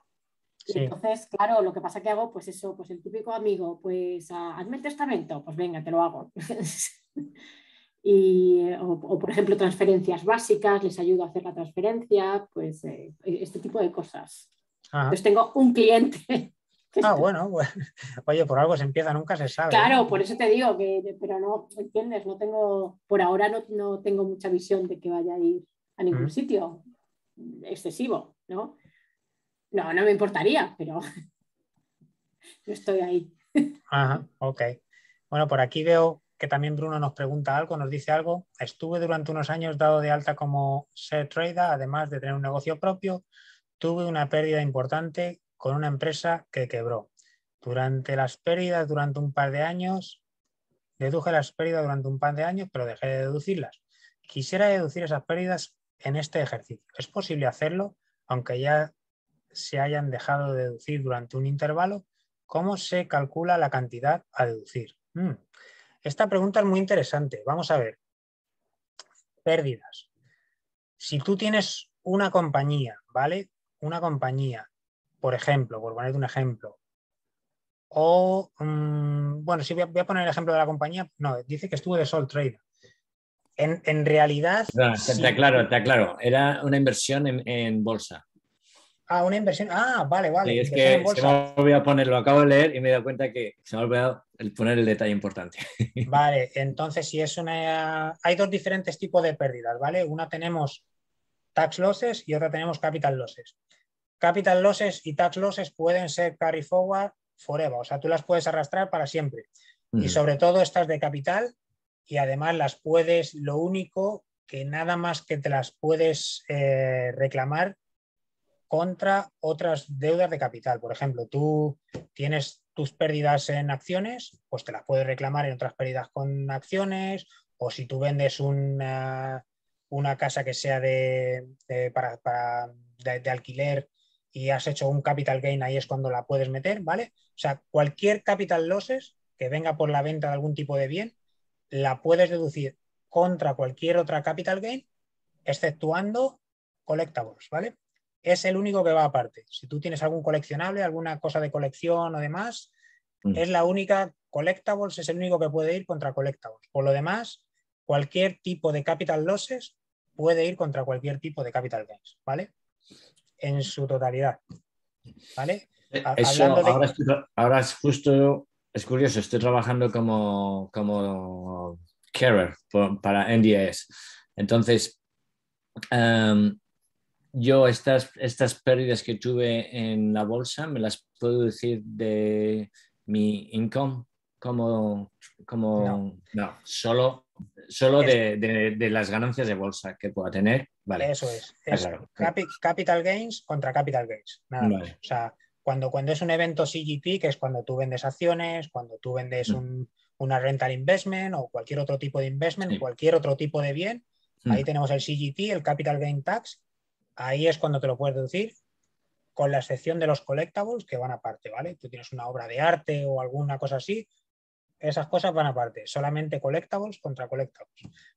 entonces, claro, lo que pasa que hago, pues eso, pues el típico amigo, pues ah, hazme el testamento, pues venga, te lo hago. y, o, por ejemplo, transferencias básicas, les ayudo a hacer la transferencia, pues eh, este tipo de cosas. Ajá. Entonces tengo un cliente Ah, bueno, oye, por algo se empieza, nunca se sabe. ¿eh? Claro, por eso te digo que, pero no, ¿entiendes? No tengo, por ahora no, tengo mucha visión de que vaya a ir a ningún sitio excesivo, ¿no? No, no me importaría, pero yo estoy ahí. Ajá, ok. Bueno, por aquí veo que también Bruno nos pregunta algo, nos dice algo. Estuve durante unos años dado de alta como ser trader, además de tener un negocio propio. Tuve una pérdida importante con una empresa que quebró. Durante las pérdidas, durante un par de años, deduje las pérdidas durante un par de años, pero dejé de deducirlas. Quisiera deducir esas pérdidas en este ejercicio. ¿Es posible hacerlo, aunque ya se hayan dejado de deducir durante un intervalo? ¿Cómo se calcula la cantidad a deducir? Hmm. Esta pregunta es muy interesante. Vamos a ver. Pérdidas. Si tú tienes una compañía, ¿vale? Una compañía por ejemplo, por poner un ejemplo. O, mm, bueno, si voy a, poner el ejemplo de la compañía. No, dice que estuvo de Sol Trader. En, realidad. Está claro, te, aclaro, te aclaro. Era una inversión en, bolsa. Ah, una inversión. Ah, vale, vale. es que se me olvidado ponerlo, acabo de leer y me he dado cuenta que se me ha olvidado poner el detalle importante. Vale, entonces si es una... Hay dos diferentes tipos de pérdidas, ¿vale? Una tenemos tax losses y otra tenemos capital losses. Capital losses y tax losses pueden ser carry forward forever, o sea, tú las puedes arrastrar para siempre. Y sobre todo estas de capital y además las puedes, lo único que nada más que te las puedes eh, reclamar contra otras deudas de capital. Por ejemplo, tú tienes tus pérdidas en acciones, pues te las puedes reclamar en otras pérdidas con acciones, o si tú vendes una, una casa que sea de, para, de, alquiler y has hecho un capital gain, ahí es cuando la puedes meter, ¿vale? O sea, cualquier capital losses que venga por la venta de algún tipo de bien, la puedes deducir contra cualquier otra capital gain, exceptuando collectables, ¿vale? Es el único que va aparte. Si tú tienes algún coleccionable, alguna cosa de colección o demás, mm. es la única collectables, es el único que puede ir contra collectables. Por lo demás, cualquier tipo de capital losses puede ir contra cualquier tipo de capital gains, ¿vale? en su totalidad. ¿Vale? ahora, es justo, es curioso, estoy trabajando como, como carer para NDIS. Entonces, em, yo estas, estas pérdidas que tuve en la bolsa me las puedo decir de mi income como, como no solo solo de, las ganancias de bolsa que pueda tener. Vale. Eso es. Ah, capital Gains contra Capital Gains. Nada más. O sea, cuando, cuando es un evento CGT, que es cuando tú vendes acciones, cuando tú vendes mm. un, una rental investment o cualquier otro tipo de investment, cualquier otro tipo de bien, mm. ahí tenemos el CGT, el Capital Gain Tax, ahí es cuando te lo puedes deducir con la excepción de los collectibles que van aparte, ¿vale? Tú tienes una obra de arte o alguna cosa así, esas cosas van aparte, solamente collectables contra collectables.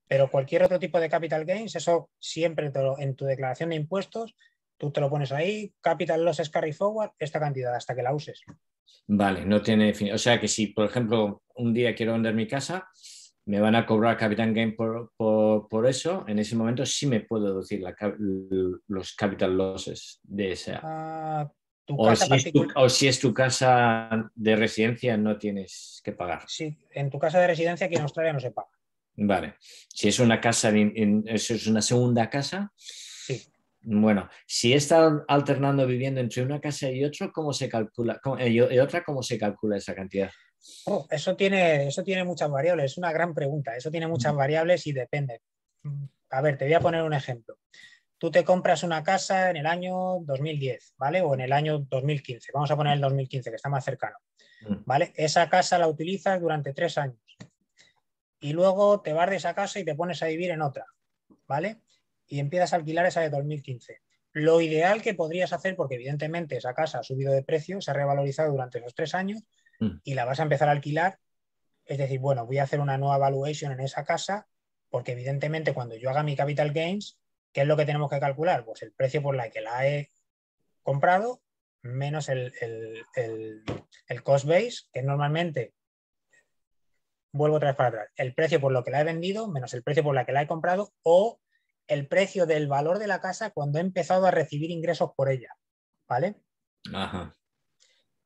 Pero cualquier otro tipo de capital gains, eso siempre en tu declaración de impuestos, tú te lo pones ahí, capital losses carry forward, esta cantidad, hasta que la uses. Vale, no tiene fin. O sea que si, por ejemplo, un día quiero vender mi casa, me van a cobrar capital gain por, eso, en ese momento sí me puedo deducir los capital losses de esa. Ah, o, si es tu, casa de residencia, no tienes que pagar. Sí, en tu casa de residencia aquí en Australia no se paga. Vale. Si es una casa, es una segunda casa. Sí. Bueno, si está alternando viviendo entre una casa y otra, ¿cómo se calcula? Eh, y otra, ¿cómo se calcula esa cantidad? Oh, eso, tiene, eso tiene muchas variables, es una gran pregunta. Eso tiene muchas variables y depende. A ver, te voy a poner un ejemplo tú te compras una casa en el año 2010, ¿vale? O en el año 2015, vamos a poner el 2015, que está más cercano, mm. ¿vale? Esa casa la utilizas durante tres años y luego te vas de esa casa y te pones a vivir en otra, ¿vale? Y empiezas a alquilar esa de 2015. Lo ideal que podrías hacer, porque evidentemente esa casa ha subido de precio, se ha revalorizado durante los tres años mm. y la vas a empezar a alquilar, es decir, bueno, voy a hacer una nueva valuation en esa casa, porque evidentemente cuando yo haga mi capital gains, ¿Qué es lo que tenemos que calcular? Pues el precio por la que la he comprado menos el, cost base, que normalmente, vuelvo otra vez para atrás, el precio por lo que la he vendido menos el precio por la que la he comprado o el precio del valor de la casa cuando he empezado a recibir ingresos por ella. ¿Vale?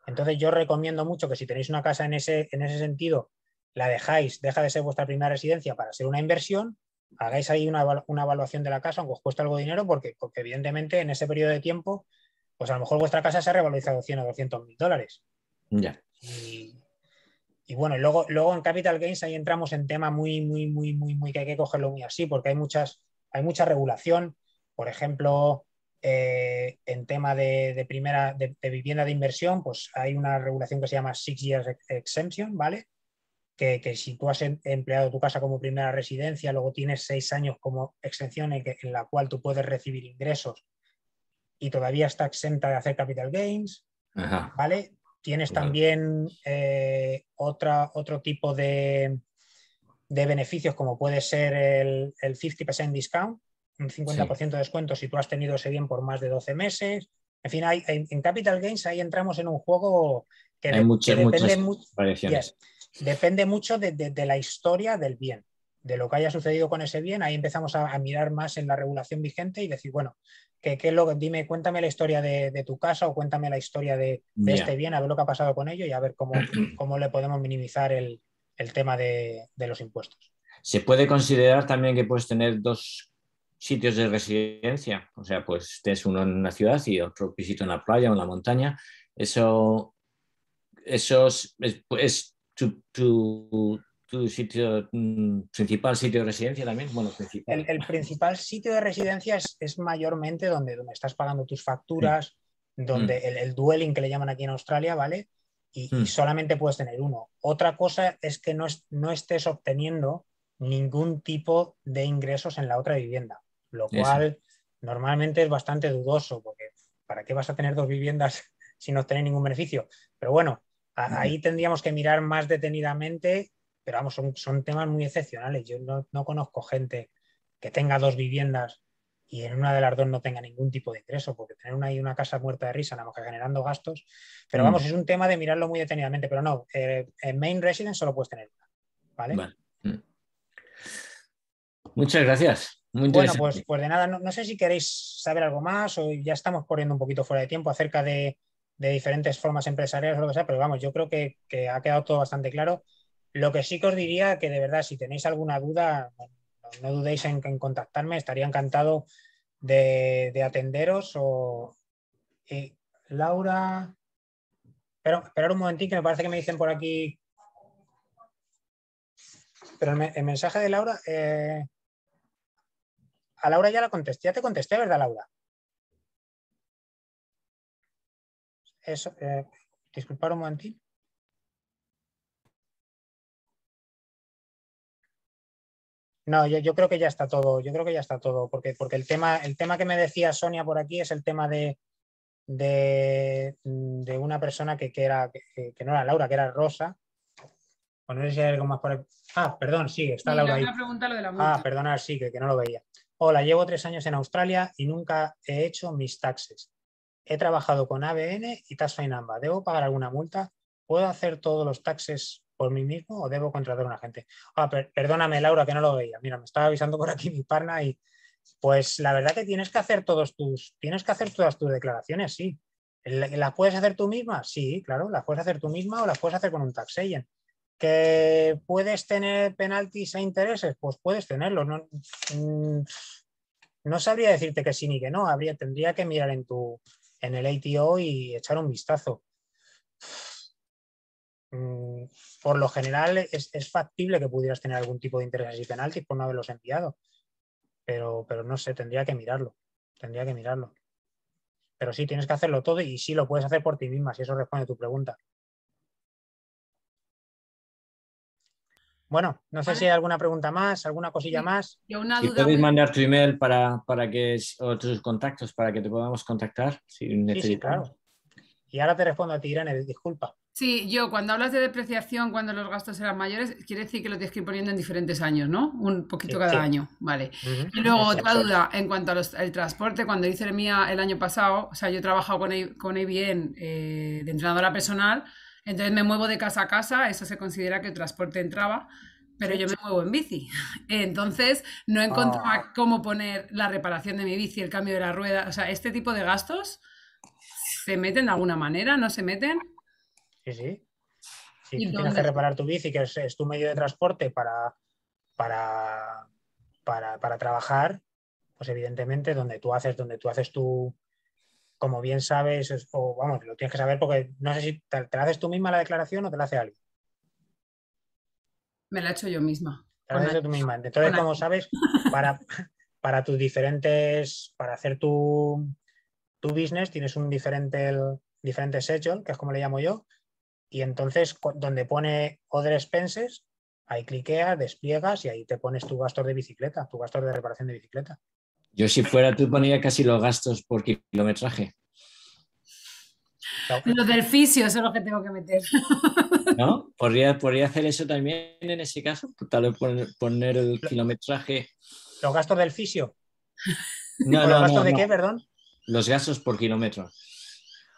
Entonces yo recomiendo mucho que si tenéis una casa en ese, en ese sentido, la dejáis, deja de ser vuestra primera residencia para ser una inversión hagáis ahí una, evaluación de la casa, aunque os cueste algo de dinero, porque, evidentemente en ese periodo de tiempo, pues a lo mejor vuestra casa se ha revalorizado 100 o 200 mil dólares. Ya. Y, bueno, luego, luego en Capital Gains ahí entramos en tema muy, muy, muy, muy, muy, que hay que cogerlo muy así, porque hay, muchas, hay mucha regulación. Por ejemplo, eh, en tema de, primera, de, vivienda de inversión, pues hay una regulación que se llama Six Years Exemption, ¿vale? que, si tú has em, empleado tu casa como primera residencia, luego tienes seis años como exención en, la cual tú puedes recibir ingresos y todavía está exenta de hacer capital gains, ¿vale? Tienes también eh, otra, otro tipo de, de, beneficios como puede ser el, el 50% discount, un 50% de descuento si tú has tenido ese bien por más de 12 meses. En fin, en, capital gains ahí entramos en un juego que, hay de, muchas, depende muchas Depende mucho de, la historia del bien, de lo que haya sucedido con ese bien. Ahí empezamos a, mirar más en la regulación vigente y decir, bueno, ¿qué, es lo que, dime, cuéntame la historia de, tu casa o cuéntame la historia de, este bien, a ver lo que ha pasado con ello y a ver cómo, cómo le podemos minimizar el, tema de los impuestos. ¿Se puede considerar también que puedes tener dos sitios de residencia? O sea, pues tienes uno en una ciudad y otro pisito en la playa o en la montaña. Eso, es, tu, sitio, mm, principal sitio de residencia también? Bueno, El, principal sitio de residencia es, mayormente donde, donde estás pagando tus facturas, mm. donde el, dueling que le llaman aquí en Australia, ¿vale? Y, mm. solamente puedes tener uno. Otra cosa es que no, no estés obteniendo ningún tipo de ingresos en la otra vivienda, lo cual normalmente es bastante dudoso, porque ¿para qué vas a tener dos viviendas sin obtener ningún beneficio? Pero bueno, Ahí tendríamos que mirar más detenidamente, pero vamos, son, temas muy excepcionales. Yo no, conozco gente que tenga dos viviendas y en una de las dos no tenga ningún tipo de ingreso, porque tener una y una casa muerta de risa, nada más generando gastos. Pero mm. vamos, es un tema de mirarlo muy detenidamente, pero no, eh, en Main Residence solo puedes tener una. ¿Vale? Mm. Muchas gracias. bueno, pues, pues, de nada, no, no, sé si queréis saber algo más o ya estamos corriendo un poquito fuera de tiempo acerca de, de diferentes formas empresariales o lo que sea, pero vamos, yo creo que, ha quedado todo bastante claro. Lo que sí que os diría que de verdad, si tenéis alguna duda, no, dudéis en, contactarme, estaría encantado de, atenderos. Laura, pero, esperar un momentito, que me parece que me dicen por aquí. Pero el, mensaje de Laura, eh, a Laura ya la contesté, ya te contesté, ¿verdad, Laura? eso eh, disculpar un momentito. No, yo, creo que ya está todo, yo creo que ya está todo, porque, porque el, tema, el tema que me decía Sonia por aquí es el tema de, de, una persona que, que era, que, no era Laura, que era Rosa. Ah, perdón, sí, está Laura ahí. ah, perdona, sí, que, que no lo veía. Hola, llevo tres años en Australia y nunca he hecho mis taxes. He trabajado con ABN y Tax ¿Debo pagar alguna multa? ¿Puedo hacer todos los taxes por mí mismo o debo contratar a un agente? Ah, perdóname, Laura, que no lo veía. Mira, me estaba avisando por aquí mi parna y pues la verdad que tienes que hacer todos tus, tienes que hacer todas tus declaraciones, sí. ¿Las puedes hacer tú misma? Sí, claro, las puedes hacer tú misma o las puedes hacer con un tax agent. ¿Que puedes tener penalties e intereses? Pues puedes tenerlos. No, mm, no sabría decirte que sí ni que no. Habría, tendría que mirar en tu, en el ATO y echar un vistazo. Mm, por lo general es, factible que pudieras tener algún tipo de intereses y penaltis por no haberlos enviado, pero, pero no sé, tendría que mirarlo, tendría que mirarlo. Pero sí, tienes que hacerlo todo y sí lo puedes hacer por ti misma, si eso responde a tu pregunta. Bueno, no sé si hay alguna pregunta más, alguna cosilla más. podéis mandar tu email para, que, otros contactos para que te podamos contactar si Sí, claro. Y ahora te respondo a ti, Irene, disculpa. Sí, yo cuando hablas de depreciación cuando los gastos eran mayores, quiere decir que lo tienes que ir poniendo en diferentes años, ¿no? Un poquito cada año, vale. Y luego otra duda en cuanto al transporte, cuando hice el mía el año pasado, o sea, yo he trabajado con, con ABN eh, de entrenadora personal, entonces me muevo de casa a casa, eso se considera que el transporte entraba, pero yo me muevo en bici. Entonces no encontraba ah. cómo poner la reparación de mi bici, el cambio de la rueda, o sea, este tipo de gastos se meten de alguna manera, no se meten. Sí, sí. Si tienes que reparar tu bici, que es, tu medio de transporte para, para, para, para, trabajar, pues evidentemente donde tú haces, donde tú haces tu, como bien sabes, o vamos, lo tienes que saber porque no sé si te, haces tú misma la declaración o te la hace alguien. Me la he hecho yo misma. Te Entonces, como sabes, para, tus diferentes, para hacer tu, tu business, tienes un diferente, el, que es como le llamo yo, y entonces donde pone other expenses, ahí cliqueas, despliegas y ahí te pones tu gasto de bicicleta, tu gasto de reparación de bicicleta. Yo si fuera tú ponía casi los gastos por kilometraje. Los del fisio, eso es lo que tengo que meter. ¿No? ¿Podría, podría hacer eso también en ese caso? Pues, tal vez poner, el kilometraje. ¿Los gastos del fisio? ¿Los gastos de qué, perdón? Los gastos por kilómetro.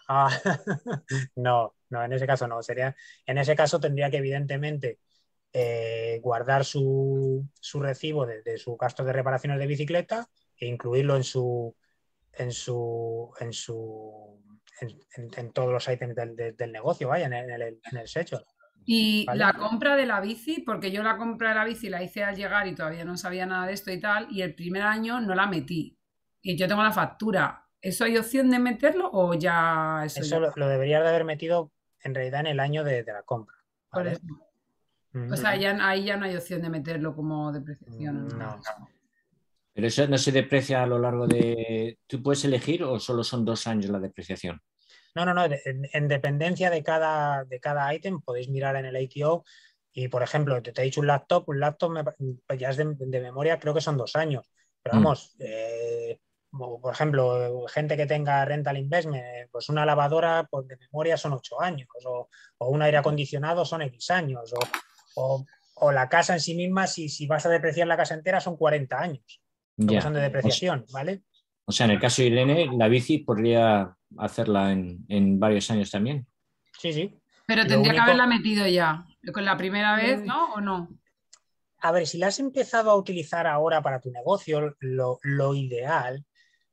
Ah, no, no, en ese caso no. Sería, en ese caso tendría que, evidentemente, eh, guardar su, recibo de, su sus de reparaciones de bicicleta e incluirlo en su en su en su en, todos los ítems del, negocio, vaya, en el, en el Y la compra de la bici, porque yo la compra de la bici la hice al llegar y todavía no sabía nada de esto y tal, y el primer año no la metí. Y yo tengo la factura. ¿Eso hay opción de meterlo o ya...? Eso, Lo, debería de haber metido en realidad en el año de, la compra. O sea, ya, ahí ya no hay opción de meterlo como depreciación. Mm, no, no. Pero eso no se deprecia a lo largo de... ¿Tú puedes elegir o solo son dos años la depreciación? No, no, no. En, dependencia de cada, de cada ítem podéis mirar en el ATO y, por ejemplo, te, te he dicho un laptop, un laptop pues ya es de, memoria, creo que son dos años. Pero mm. vamos, eh, por ejemplo, gente que tenga rental investment, eh, pues una lavadora pues de memoria son ocho años, o, un aire acondicionado son X años, o, la casa en sí misma, si, si vas a depreciar la casa entera, son 40 años de depreciación, ¿vale? O sea, en el caso de Irene, la bici podría hacerla en, varios años también. Sí, sí. Pero tendría que haberla metido ya, con la primera eh, vez, ¿no? ¿O no? a ver, si la has empezado a utilizar ahora para tu negocio, lo, lo, ideal,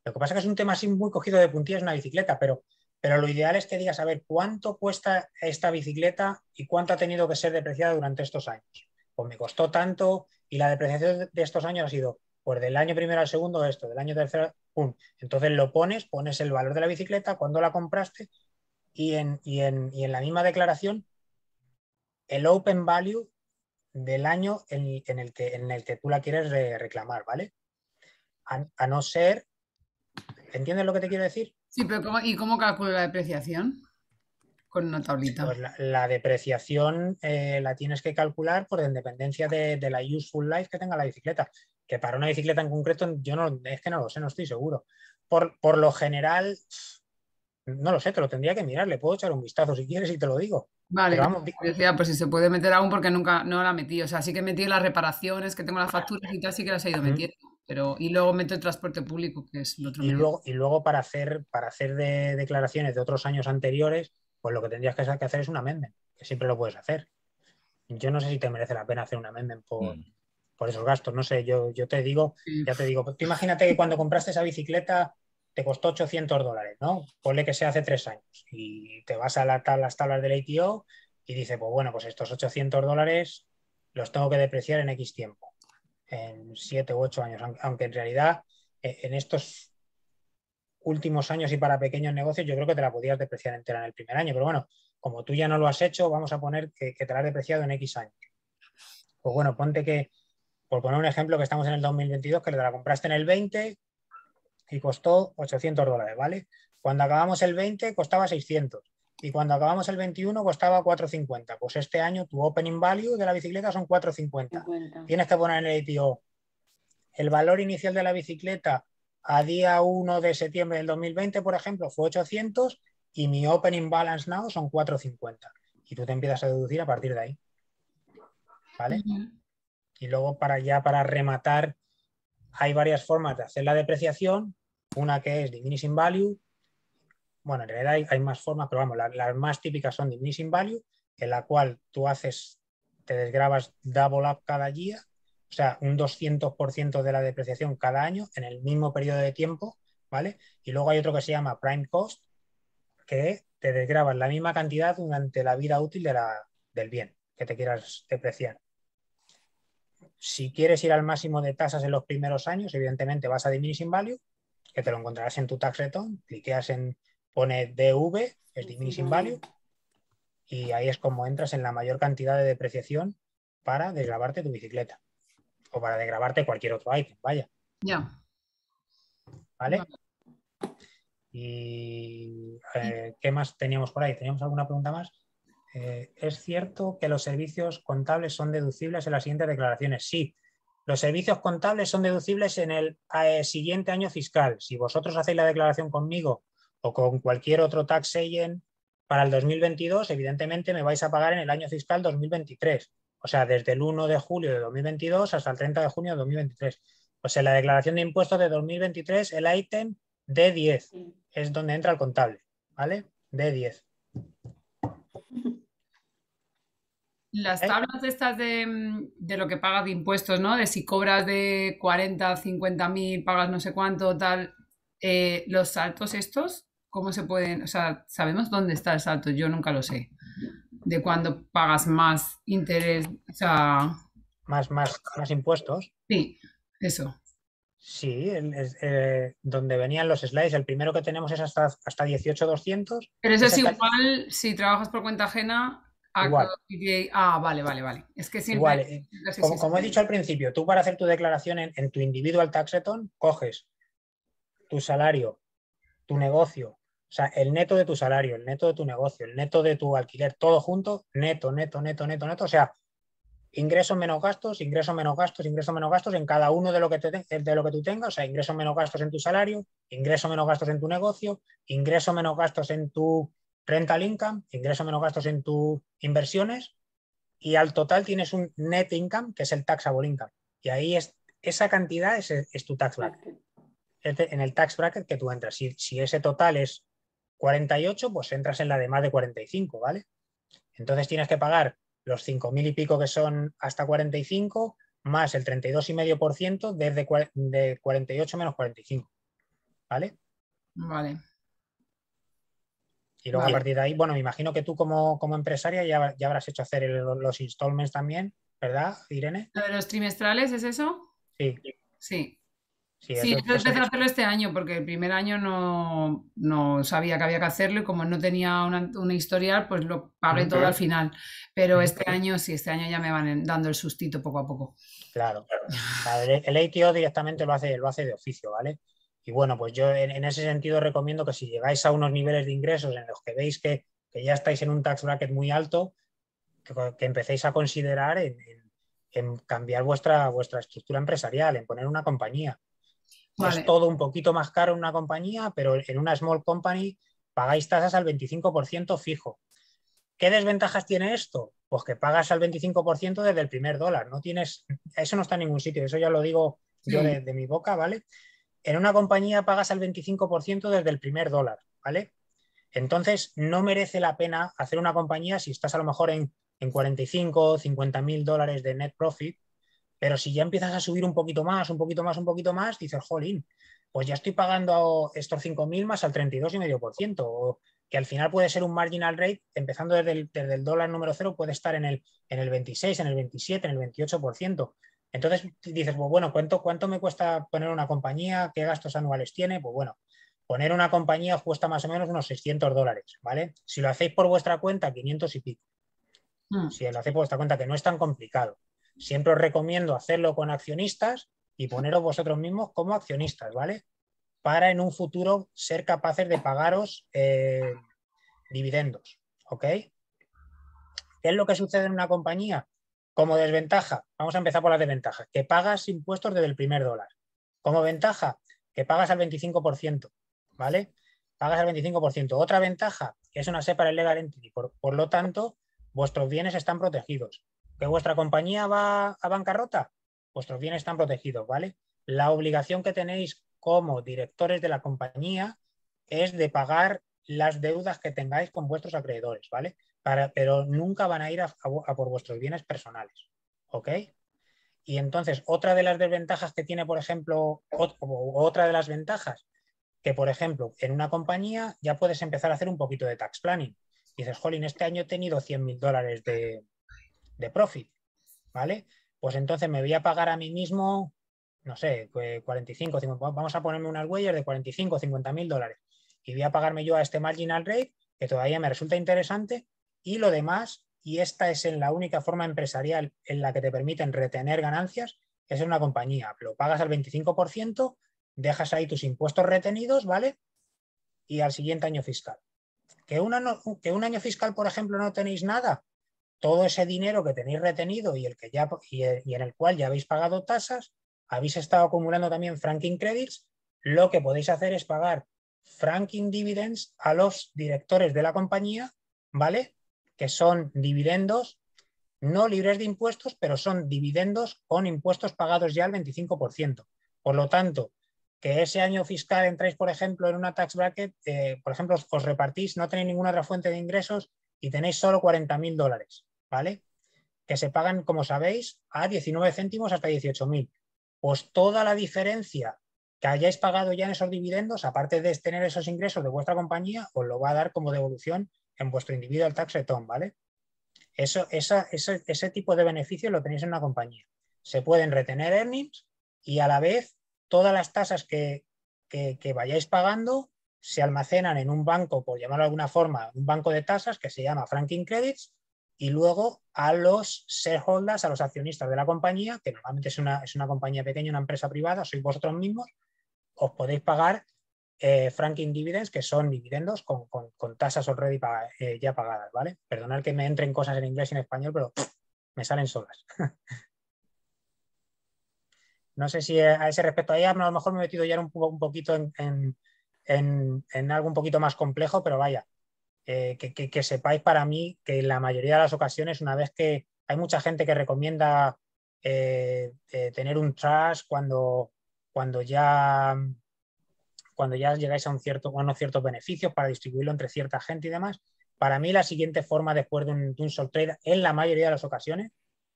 lo que pasa que es un tema así muy cogido de puntillas una bicicleta, pero, pero lo ideal es que digas, a ver, ¿cuánto cuesta esta bicicleta y cuánto ha tenido que ser depreciada durante estos años? Pues me costó tanto y la depreciación de estos años ha sido pues del año primero al segundo esto, del año tercero, pum. Entonces lo pones, pones el valor de la bicicleta, cuando la compraste y en, la misma declaración el open value del año en, el, que, en el que tú la quieres reclamar, ¿vale? A, no ser... ¿Entiendes lo que te quiero decir? Sí, pero ¿y cómo calculo la depreciación? Con una tablita. Pues la, depreciación eh, la tienes que calcular por independencia de, de, la useful life que tenga la bicicleta que para una bicicleta en concreto, yo no, es que no lo sé, no estoy seguro. Por, lo general, no lo sé, te lo tendría que mirar, le puedo echar un vistazo si quieres y te lo digo. Vale, vamos, decía, pues si se puede meter aún porque nunca no la metí, o sea, sí que metí las reparaciones, que tengo las facturas y tal, sí que las he ido metiendo, pero y luego meto el transporte público, que es lo otro. Y luego, y luego para hacer, para hacer de declaraciones de otros años anteriores, pues lo que tendrías que hacer es un amendment, que siempre lo puedes hacer. Yo no sé si te merece la pena hacer un amendment por... Mm esos gastos. No sé, yo, yo te digo, ya te digo, pues, tú imagínate que cuando compraste esa bicicleta te costó 800 dólares, ¿no? Ponle que sea hace tres años y te vas a las tablas del ATO y dices, pues bueno, pues estos 800 dólares los tengo que depreciar en X tiempo, en siete u ocho años, aunque en realidad e, en estos últimos años y para pequeños negocios yo creo que te la podías depreciar entera en el primer año, pero bueno, como tú ya no lo has hecho, vamos a poner que, que te la has depreciado en X años. Pues bueno, ponte que, por poner un ejemplo que estamos en el 2022, que la compraste en el 20 y costó 800 dólares, ¿vale? Cuando acabamos el 20 costaba 600 y cuando acabamos el 21 costaba 450. Pues este año tu opening value de la bicicleta son 450. Tienes que poner en el ITO el valor inicial de la bicicleta a día 1 de septiembre del 2020, por ejemplo, fue 800 y mi opening balance now son 450. Y tú te empiezas a deducir a partir de ahí. ¿Vale? Y luego para ya para rematar, hay varias formas de hacer la depreciación. Una que es diminishing value. Bueno, en realidad hay, más formas, pero vamos, las, más típicas son diminishing value, en la cual tú haces, te desgrabas double up cada día, o sea, un 200% de la depreciación cada año en el mismo periodo de tiempo, ¿vale? Y luego hay otro que se llama prime cost, que te desgrabas la misma cantidad durante la vida útil de la, del bien que te quieras depreciar. Si quieres ir al máximo de tasas en los primeros años, evidentemente vas a diminishing value, que te lo encontrarás en tu tax return, cliqueas en, pone DV, es diminishing value, y ahí es como entras en la mayor cantidad de depreciación para desgrabarte tu bicicleta o para desgrabarte cualquier otro item, vaya. Ya. ¿Vale? ¿Y eh, qué más teníamos por ahí? ¿Teníamos alguna pregunta más? Eh, ¿Es cierto que los servicios contables son deducibles en las siguientes declaraciones? Sí. Los servicios contables son deducibles en el eh, siguiente año fiscal. Si vosotros hacéis la declaración conmigo o con cualquier otro tax agent para el 2022, evidentemente me vais a pagar en el año fiscal 2023. O sea, desde el 1 de julio de 2022 hasta el 30 de junio de 2023. Pues en la declaración de impuestos de 2023, el ítem D10 es donde entra el contable, ¿vale? D10. Las ¿Eh? tablas estas mm, de, lo que pagas de impuestos, ¿no? De si cobras de 40, 50 mil, pagas no sé cuánto, tal. Eh, los saltos estos, ¿cómo se pueden? O sea, ¿sabemos dónde está el salto? Yo nunca lo sé. De cuándo pagas más interés, o sea... Más, más, más impuestos. Sí, eso. Sí, donde venían los slides, el primero que tenemos es hasta, hasta 18,200. Pero eso es, igual, si trabajas por cuenta ajena, Ah, vale, vale, vale. Es que siempre. Eh, como, he dicho al principio, tú para hacer tu declaración en, tu individual tax coges tu salario, tu negocio, o sea, el neto de tu salario, el neto de tu negocio, el neto de tu alquiler, todo junto, neto, neto, neto, neto, neto. O sea, ingreso menos gastos, ingreso menos gastos, ingresos menos gastos en cada uno de lo que, te, de lo que tú tengas. O sea, ingreso menos gastos en tu salario, ingreso menos gastos en tu negocio, ingreso menos gastos en tu Rental income, ingreso menos gastos en tus inversiones y al total tienes un net income, que es el taxable income. Y ahí es, esa cantidad es, tu tax bracket. en el tax bracket que tú entras. Si, ese total es 48, pues entras en la de más de 45, ¿vale? Entonces tienes que pagar los 5.000 y pico que son hasta 45, más el 32,5% desde de 48 menos 45. ¿Vale? Vale. Y luego a partir de ahí, bueno, me imagino que tú como, empresaria ya, habrás hecho hacer los installments también, ¿verdad, Irene? ¿Lo de los trimestrales es eso? Sí. Sí. Sí, sí yo empecé a hacerlo este año porque el primer año no, sabía que había que hacerlo y como no tenía una, historial, pues lo pagué todo al final. Pero este año sí, este año ya me van dando el sustito poco a poco. Claro, el, el ATO directamente lo hace, lo hace de oficio, ¿vale? Y bueno, pues yo en, ese sentido recomiendo que si llegáis a unos niveles de ingresos en los que veis que, ya estáis en un tax bracket muy alto, que, empecéis a considerar en, cambiar vuestra, vuestra estructura empresarial, en poner una compañía. Es todo un poquito más caro en una compañía, pero en una small company pagáis tasas al 25% fijo. ¿Qué desventajas tiene esto? Pues que pagas al 25% desde el primer dólar. No tienes, eso no está en ningún sitio, eso ya lo digo yo de mi boca, ¿vale? en una compañía pagas al 25% desde el primer dólar, ¿vale? Entonces, no merece la pena hacer una compañía si estás a lo mejor en, 45 o 50 mil dólares de net profit, pero si ya empiezas a subir un poquito más, un poquito más, un poquito más, dices, jolín, pues ya estoy pagando estos 5 mil más al 32,5%, o que al final puede ser un marginal rate, empezando desde el, dólar número cero, puede estar en el, en el 26, en el 27, en el 28%. Entonces dices, pues bueno, ¿cuánto, me cuesta poner una compañía? ¿Qué gastos anuales tiene? Pues bueno, poner una compañía cuesta más o menos unos 600 dólares, ¿vale? Si lo hacéis por vuestra cuenta, 500 y pico. Hmm. Si lo hacéis por vuestra cuenta, que no es tan complicado. Siempre os recomiendo hacerlo con accionistas y poneros vosotros mismos como accionistas, ¿vale? Para en un futuro ser capaces de pagaros eh, dividendos, ¿ok? ¿Qué es lo que sucede en una compañía? Como desventaja, vamos a empezar por la desventaja, que pagas impuestos desde el primer dólar. Como ventaja, que pagas al 25%, ¿vale? Pagas al 25%. Otra ventaja, que es una separate legal entity, por lo tanto, vuestros bienes están protegidos. ¿Que vuestra compañía va a bancarrota? Vuestros bienes están protegidos, ¿vale? La obligación que tenéis como directores de la compañía es de pagar las deudas que tengáis con vuestros acreedores, ¿vale? pero nunca van a ir a, por vuestros bienes personales. ¿Ok? Y entonces, otra de las desventajas que tiene, por ejemplo, otra de las ventajas, que por ejemplo, en una compañía ya puedes empezar a hacer un poquito de tax planning. Y dices, jolín, este año he tenido 100 mil dólares de, profit, ¿vale? Pues entonces me voy a pagar a mí mismo, no sé, 45, 50, vamos a ponerme unas huellas de 45, 50 mil dólares. Y voy a pagarme yo a este marginal rate, que todavía me resulta interesante, y lo demás, y esta es en la única forma empresarial en la que te permiten retener ganancias, es en una compañía. Lo pagas al 25%, dejas ahí tus impuestos retenidos, ¿vale? Y al siguiente año fiscal. ¿Que, que un año fiscal, por ejemplo, no tenéis nada, todo ese dinero que tenéis retenido y, el que ya, y en el cual ya habéis pagado tasas, habéis estado acumulando también franking credits, lo que podéis hacer es pagar franking dividends a los directores de la compañía, ¿vale? que son dividendos no libres de impuestos, pero son dividendos con impuestos pagados ya al 25%. Por lo tanto, que ese año fiscal entréis, por ejemplo, en una tax bracket, eh, por ejemplo, os repartís, no tenéis ninguna otra fuente de ingresos y tenéis solo 40.000 dólares, ¿vale? Que se pagan, como sabéis, a 19 céntimos hasta 18.000. Pues toda la diferencia que hayáis pagado ya en esos dividendos, aparte de tener esos ingresos de vuestra compañía, os lo va a dar como devolución en vuestro individual tax return, ¿vale? Eso, esa, ese, tipo de beneficios lo tenéis en una compañía. Se pueden retener earnings y a la vez todas las tasas que, que, vayáis pagando se almacenan en un banco, por llamarlo de alguna forma, un banco de tasas que se llama Franking Credits y luego a los shareholders, a los accionistas de la compañía, que normalmente es una, es una compañía pequeña, una empresa privada, sois vosotros mismos, os podéis pagar eh, franking dividends, que son dividendos con, tasas already eh, ya pagadas, ¿vale? Perdonad que me entren cosas en inglés y en español, pero me salen solas. no sé si a ese respecto, ahí a lo mejor me he metido ya un, un poquito en, en, algo un poquito más complejo, pero vaya, eh, que, sepáis para mí que en la mayoría de las ocasiones, una vez que hay mucha gente que recomienda tener un trust cuando, cuando ya cuando ya llegáis a un cierto, a unos ciertos beneficios para distribuirlo entre cierta gente y demás, para mí la siguiente forma después de un, de trade, en la mayoría de las ocasiones,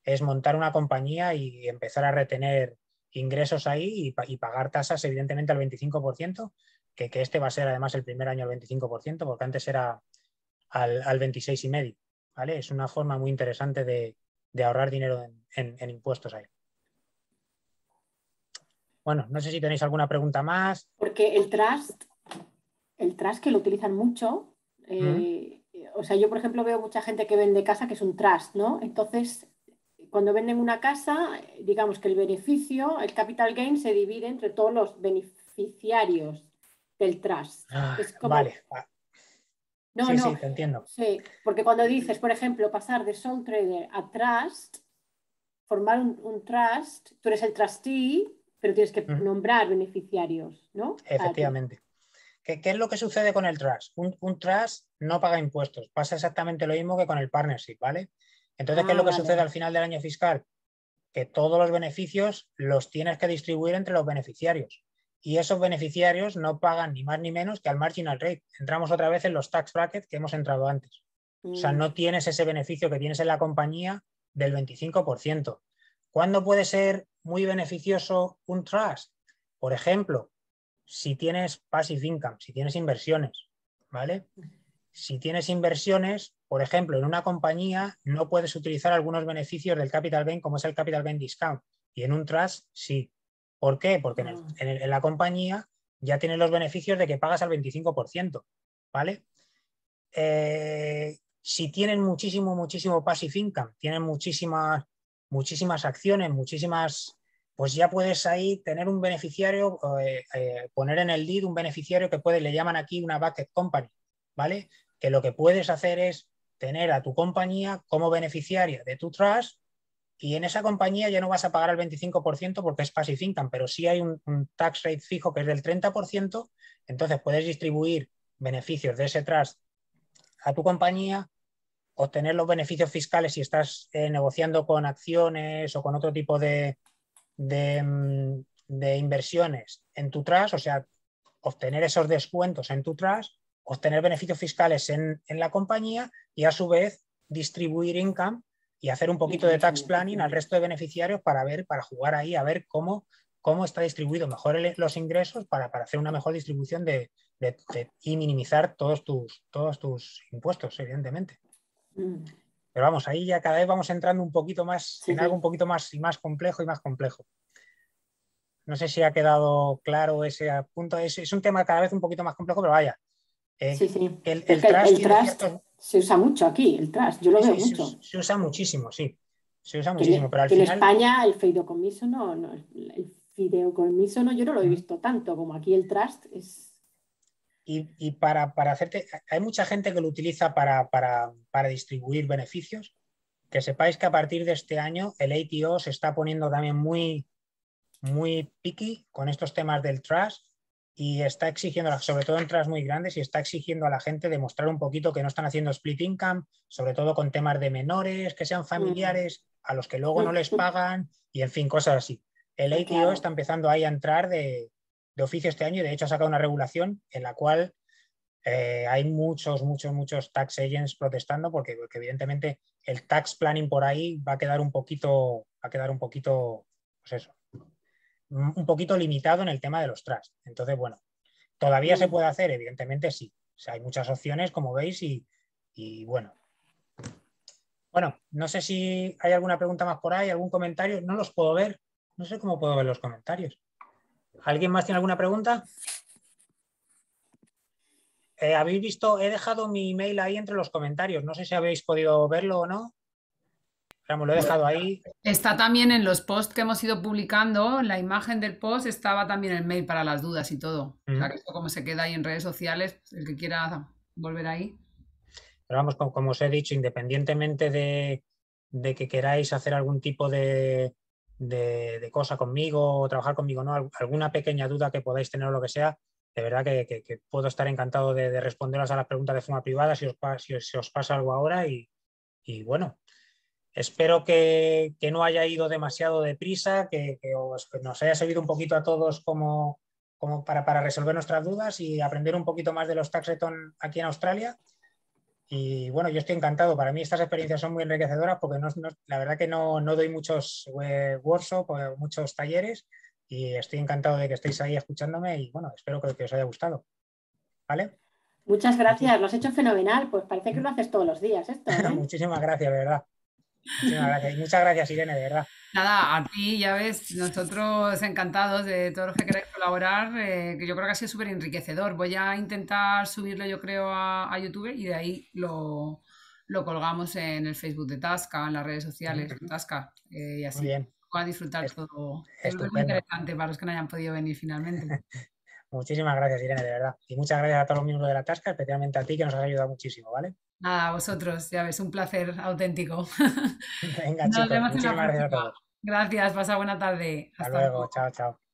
es montar una compañía y empezar a retener ingresos ahí y, pagar tasas, evidentemente, al 25%, que, este va a ser además el primer año al 25%, porque antes era al, al 26,5%. ¿vale? Es una forma muy interesante de, ahorrar dinero en impuestos ahí. Bueno, no sé si tenéis alguna pregunta más. Porque el trust, el trust que lo utilizan mucho, eh, o sea, yo por ejemplo veo mucha gente que vende casa que es un trust, ¿no? Entonces, cuando venden una casa, digamos que el beneficio, el capital gain se divide entre todos los beneficiarios del trust. Ah, Vale. sí, sí, te entiendo. Sí, porque cuando dices, por ejemplo, pasar de sole trader a trust, formar un, un trust, tú eres el trustee pero tienes que nombrar beneficiarios, ¿no? Efectivamente. ¿Qué, es lo que sucede con el trust? Un, trust no paga impuestos, pasa exactamente lo mismo que con el partnership, ¿vale? Entonces, ¿qué es ah, lo que sucede al final del año fiscal? Que todos los beneficios los tienes que distribuir entre los beneficiarios. Y esos beneficiarios no pagan ni más ni menos que al marginal rate. Entramos otra vez en los tax brackets que hemos entrado antes. O sea, mm. no tienes ese beneficio que tienes en la compañía del 25%. ¿Cuándo puede ser muy beneficioso un trust? Por ejemplo, si tienes passive income, si tienes inversiones, ¿vale? Si tienes inversiones, por ejemplo, en una compañía no puedes utilizar algunos beneficios del capital gain como es el capital gain discount y en un trust sí. ¿Por qué? Porque en, ah. la compañía ya tienes los beneficios de que pagas al 25%, ¿vale? Eh, si tienen muchísimo, muchísimo passive income, tienen muchísimas muchísimas acciones, muchísimas, pues ya puedes ahí tener un beneficiario, eh, eh, poner en el lead un beneficiario que puede, le llaman aquí una bucket company, ¿vale? Que lo que puedes hacer es tener a tu compañía como beneficiaria de tu trust y en esa compañía ya no vas a pagar el 25% porque es passive pero si hay un, un, tax rate fijo que es del 30%, entonces puedes distribuir beneficios de ese trust a tu compañía obtener los beneficios fiscales si estás eh, negociando con acciones o con otro tipo mm, de, inversiones en tu trust, o sea, obtener esos descuentos en tu trust, obtener beneficios fiscales en, la compañía y a su vez distribuir income y hacer un poquito de tax planning al resto de beneficiarios para ver, para jugar ahí, a ver cómo, cómo está distribuido mejor los ingresos para, hacer una mejor distribución y minimizar todos tus, todos tus impuestos, evidentemente. Mm. Pero vamos, ahí ya cada vez vamos entrando un poquito más, en algo un poquito más y más complejo y más complejo. No sé si ha quedado claro ese punto. Es, un tema cada vez un poquito más complejo, pero vaya. Eh, sí, sí. El, el, trust, se usa mucho aquí, el trust, yo lo veo mucho. Se, usa muchísimo, sí. Se usa muchísimo, en, España el miso no, el fideocommiso no, yo no lo he mm. visto tanto como aquí el trust es y, para, hacerte, hay mucha gente que lo utiliza para, distribuir beneficios. Que sepáis que a partir de este año el ATO se está poniendo también muy, muy picky con estos temas del trust y está exigiendo, sobre todo en trusts muy grandes, y está exigiendo a la gente demostrar un poquito que no están haciendo split income, sobre todo con temas de menores, que sean familiares, a los que luego no les pagan, y en fin, cosas así. El ATO está empezando ahí a entrar de, de oficio este año y de hecho ha sacado una regulación en la cual eh, hay muchos, muchos, muchos tax agents protestando porque, porque, evidentemente el tax planning por ahí va a quedar un poquito, va a quedar un poquito, pues eso, un poquito limitado en el tema de los trusts. Entonces, bueno, todavía se mm. puede hacer, evidentemente sí. hay muchas opciones, como veis, y bueno. Bueno, no sé si hay alguna pregunta más por ahí, algún comentario. No los puedo ver. No sé cómo puedo ver los comentarios. ¿Alguien más tiene alguna pregunta? Eh, habéis visto, he dejado mi email ahí entre los comentarios. No sé si habéis podido verlo o no. lo he dejado ahí. Está también en los posts que hemos ido publicando, la imagen del post estaba también el mail para las dudas y todo. Mm. como se queda ahí en redes sociales, pues, el que quiera volver ahí. Pero vamos, como, como os he dicho, independientemente de que queráis hacer algún tipo de, de, cosa conmigo o trabajar conmigo, ¿no? Alguna pequeña duda que podáis tener o lo que sea, de verdad que, puedo estar encantado de, responderlas a las preguntas de forma privada si os, si pasa algo ahora y, bueno. Espero que, no haya ido demasiado deprisa, que, nos haya servido un poquito a todos como, para, resolver nuestras dudas y aprender un poquito más de los taxeton aquí en Australia. Y bueno, yo estoy encantado. Para mí estas experiencias son muy enriquecedoras porque la verdad que no, doy muchos eh, workshops o muchos talleres y estoy encantado de que estéis ahí escuchándome y bueno, espero que, os haya gustado. ¿Vale? Muchas gracias, lo has hecho fenomenal, pues parece que lo haces todos los días ¿eh? Muchísimas gracias, de verdad. Muchísimas gracias. muchas gracias, Irene, de verdad. Nada, a ti ya ves, nosotros encantados de todos los que queráis colaborar, eh, que yo creo que ha sido súper enriquecedor. Voy a intentar subirlo yo creo a, YouTube y de ahí lo, colgamos en el Facebook de Tasca, en las redes sociales de Tasca eh, y así. Muy bien. A disfrutar todo. Es muy interesante para los que no hayan podido venir finalmente. Muchísimas gracias, Irene, de verdad. Y muchas gracias a todos los miembros de la Tasca, especialmente a ti que nos has ayudado muchísimo, ¿vale? a vosotros, ya ves, un placer auténtico. Venga, chicos, muchísimas gracias a todos. Gracias, pasa buena tarde. Hasta, luego, chao, chao.